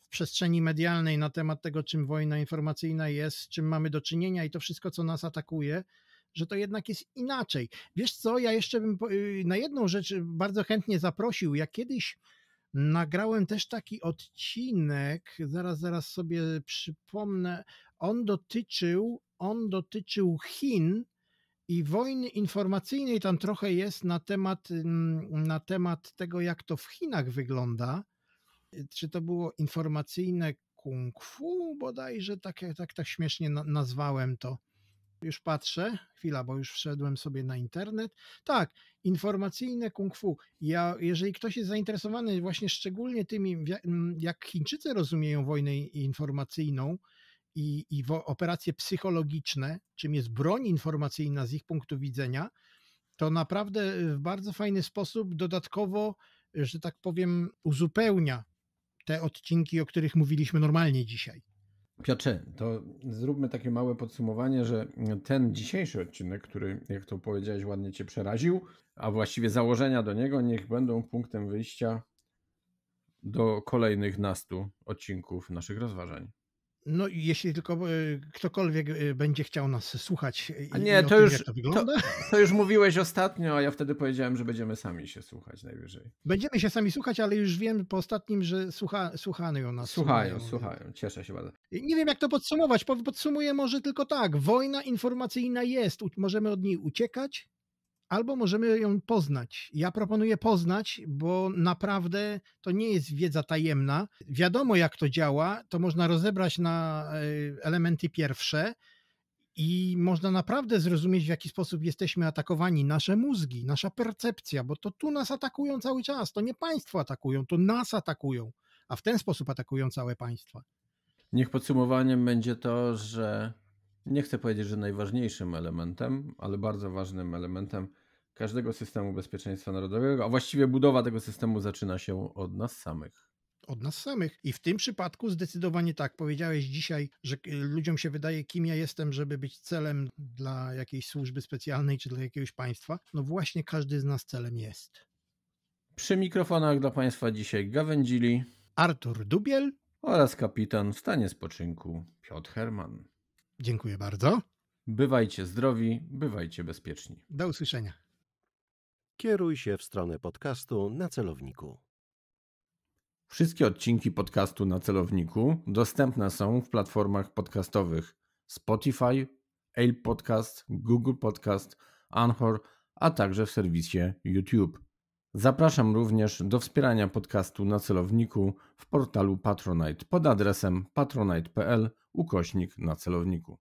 w przestrzeni medialnej na temat tego, czym wojna informacyjna jest, czym mamy do czynienia i to wszystko, co nas atakuje, że to jednak jest inaczej. Wiesz co, ja jeszcze bym y, na jedną rzecz bardzo chętnie zaprosił. Ja kiedyś Nagrałem też taki odcinek, zaraz, zaraz sobie przypomnę. On dotyczył, on dotyczył Chin i wojny informacyjnej. Tam trochę jest na temat, mm, na temat tego, jak to w Chinach wygląda. Czy to było informacyjne kung fu bodajże, tak, tak, tak śmiesznie nazwałem to. Już patrzę, chwila, bo już wszedłem sobie na internet. Tak, informacyjne kung fu. Ja, jeżeli ktoś jest zainteresowany właśnie szczególnie tymi, mm, jak Chińczycy rozumieją wojnę informacyjną i, i operacje psychologiczne, czym jest broń informacyjna z ich punktu widzenia, to naprawdę y, w bardzo fajny sposób dodatkowo, y, że tak powiem, uzupełnia te odcinki, o których mówiliśmy normalnie dzisiaj. Piotrze, to zróbmy takie małe podsumowanie, że ten dzisiejszy odcinek, który, jak to powiedziałeś, ładnie Cię przeraził, a właściwie założenia do niego, niech będą punktem wyjścia do kolejnych nastu odcinków naszych rozważań. No jeśli tylko e, ktokolwiek e, będzie chciał nas słuchać e, i nie, to, tym, już, to, to, to już mówiłeś ostatnio, a ja wtedy powiedziałem, że będziemy sami się słuchać najwyżej. Będziemy się sami słuchać, ale już wiem po ostatnim, że słucha, słuchają nas. Słuchają, słuchają, słuchają, cieszę się bardzo. Nie wiem jak to podsumować, podsumuję może tylko tak, wojna informacyjna jest, możemy od niej uciekać, albo możemy ją poznać. Ja proponuję poznać, bo naprawdę to nie jest wiedza tajemna. Wiadomo, jak to działa, to można rozebrać na e, elementy pierwsze i można naprawdę zrozumieć, w jaki sposób jesteśmy atakowani, nasze mózgi, nasza percepcja, bo to tu nas atakują cały czas. To nie państwo atakują, to nas atakują, a w ten sposób atakują całe państwa. Niech podsumowaniem będzie to, że nie chcę powiedzieć, że najważniejszym elementem, ale bardzo ważnym elementem każdego systemu bezpieczeństwa narodowego, a właściwie budowa tego systemu zaczyna się od nas samych. Od nas samych. I w tym przypadku zdecydowanie tak. Powiedziałeś dzisiaj, że y, ludziom się wydaje, kim ja jestem, żeby być celem dla jakiejś służby specjalnej czy dla jakiegoś państwa. No właśnie każdy z nas celem jest. Przy mikrofonach dla Państwa dzisiaj gawędzili Artur Dubiel oraz kapitan w stanie spoczynku Piotr Herman. Dziękuję bardzo. Bywajcie zdrowi, bywajcie bezpieczni. Do usłyszenia. Kieruj się w stronę podcastu na celowniku. Wszystkie odcinki podcastu na celowniku dostępne są w platformach podcastowych Spotify, Apple Podcast, Google Podcast, Anchor, a także w serwisie YouTube. Zapraszam również do wspierania podcastu na celowniku w portalu Patronite pod adresem patronite.pl ukośnik na celowniku.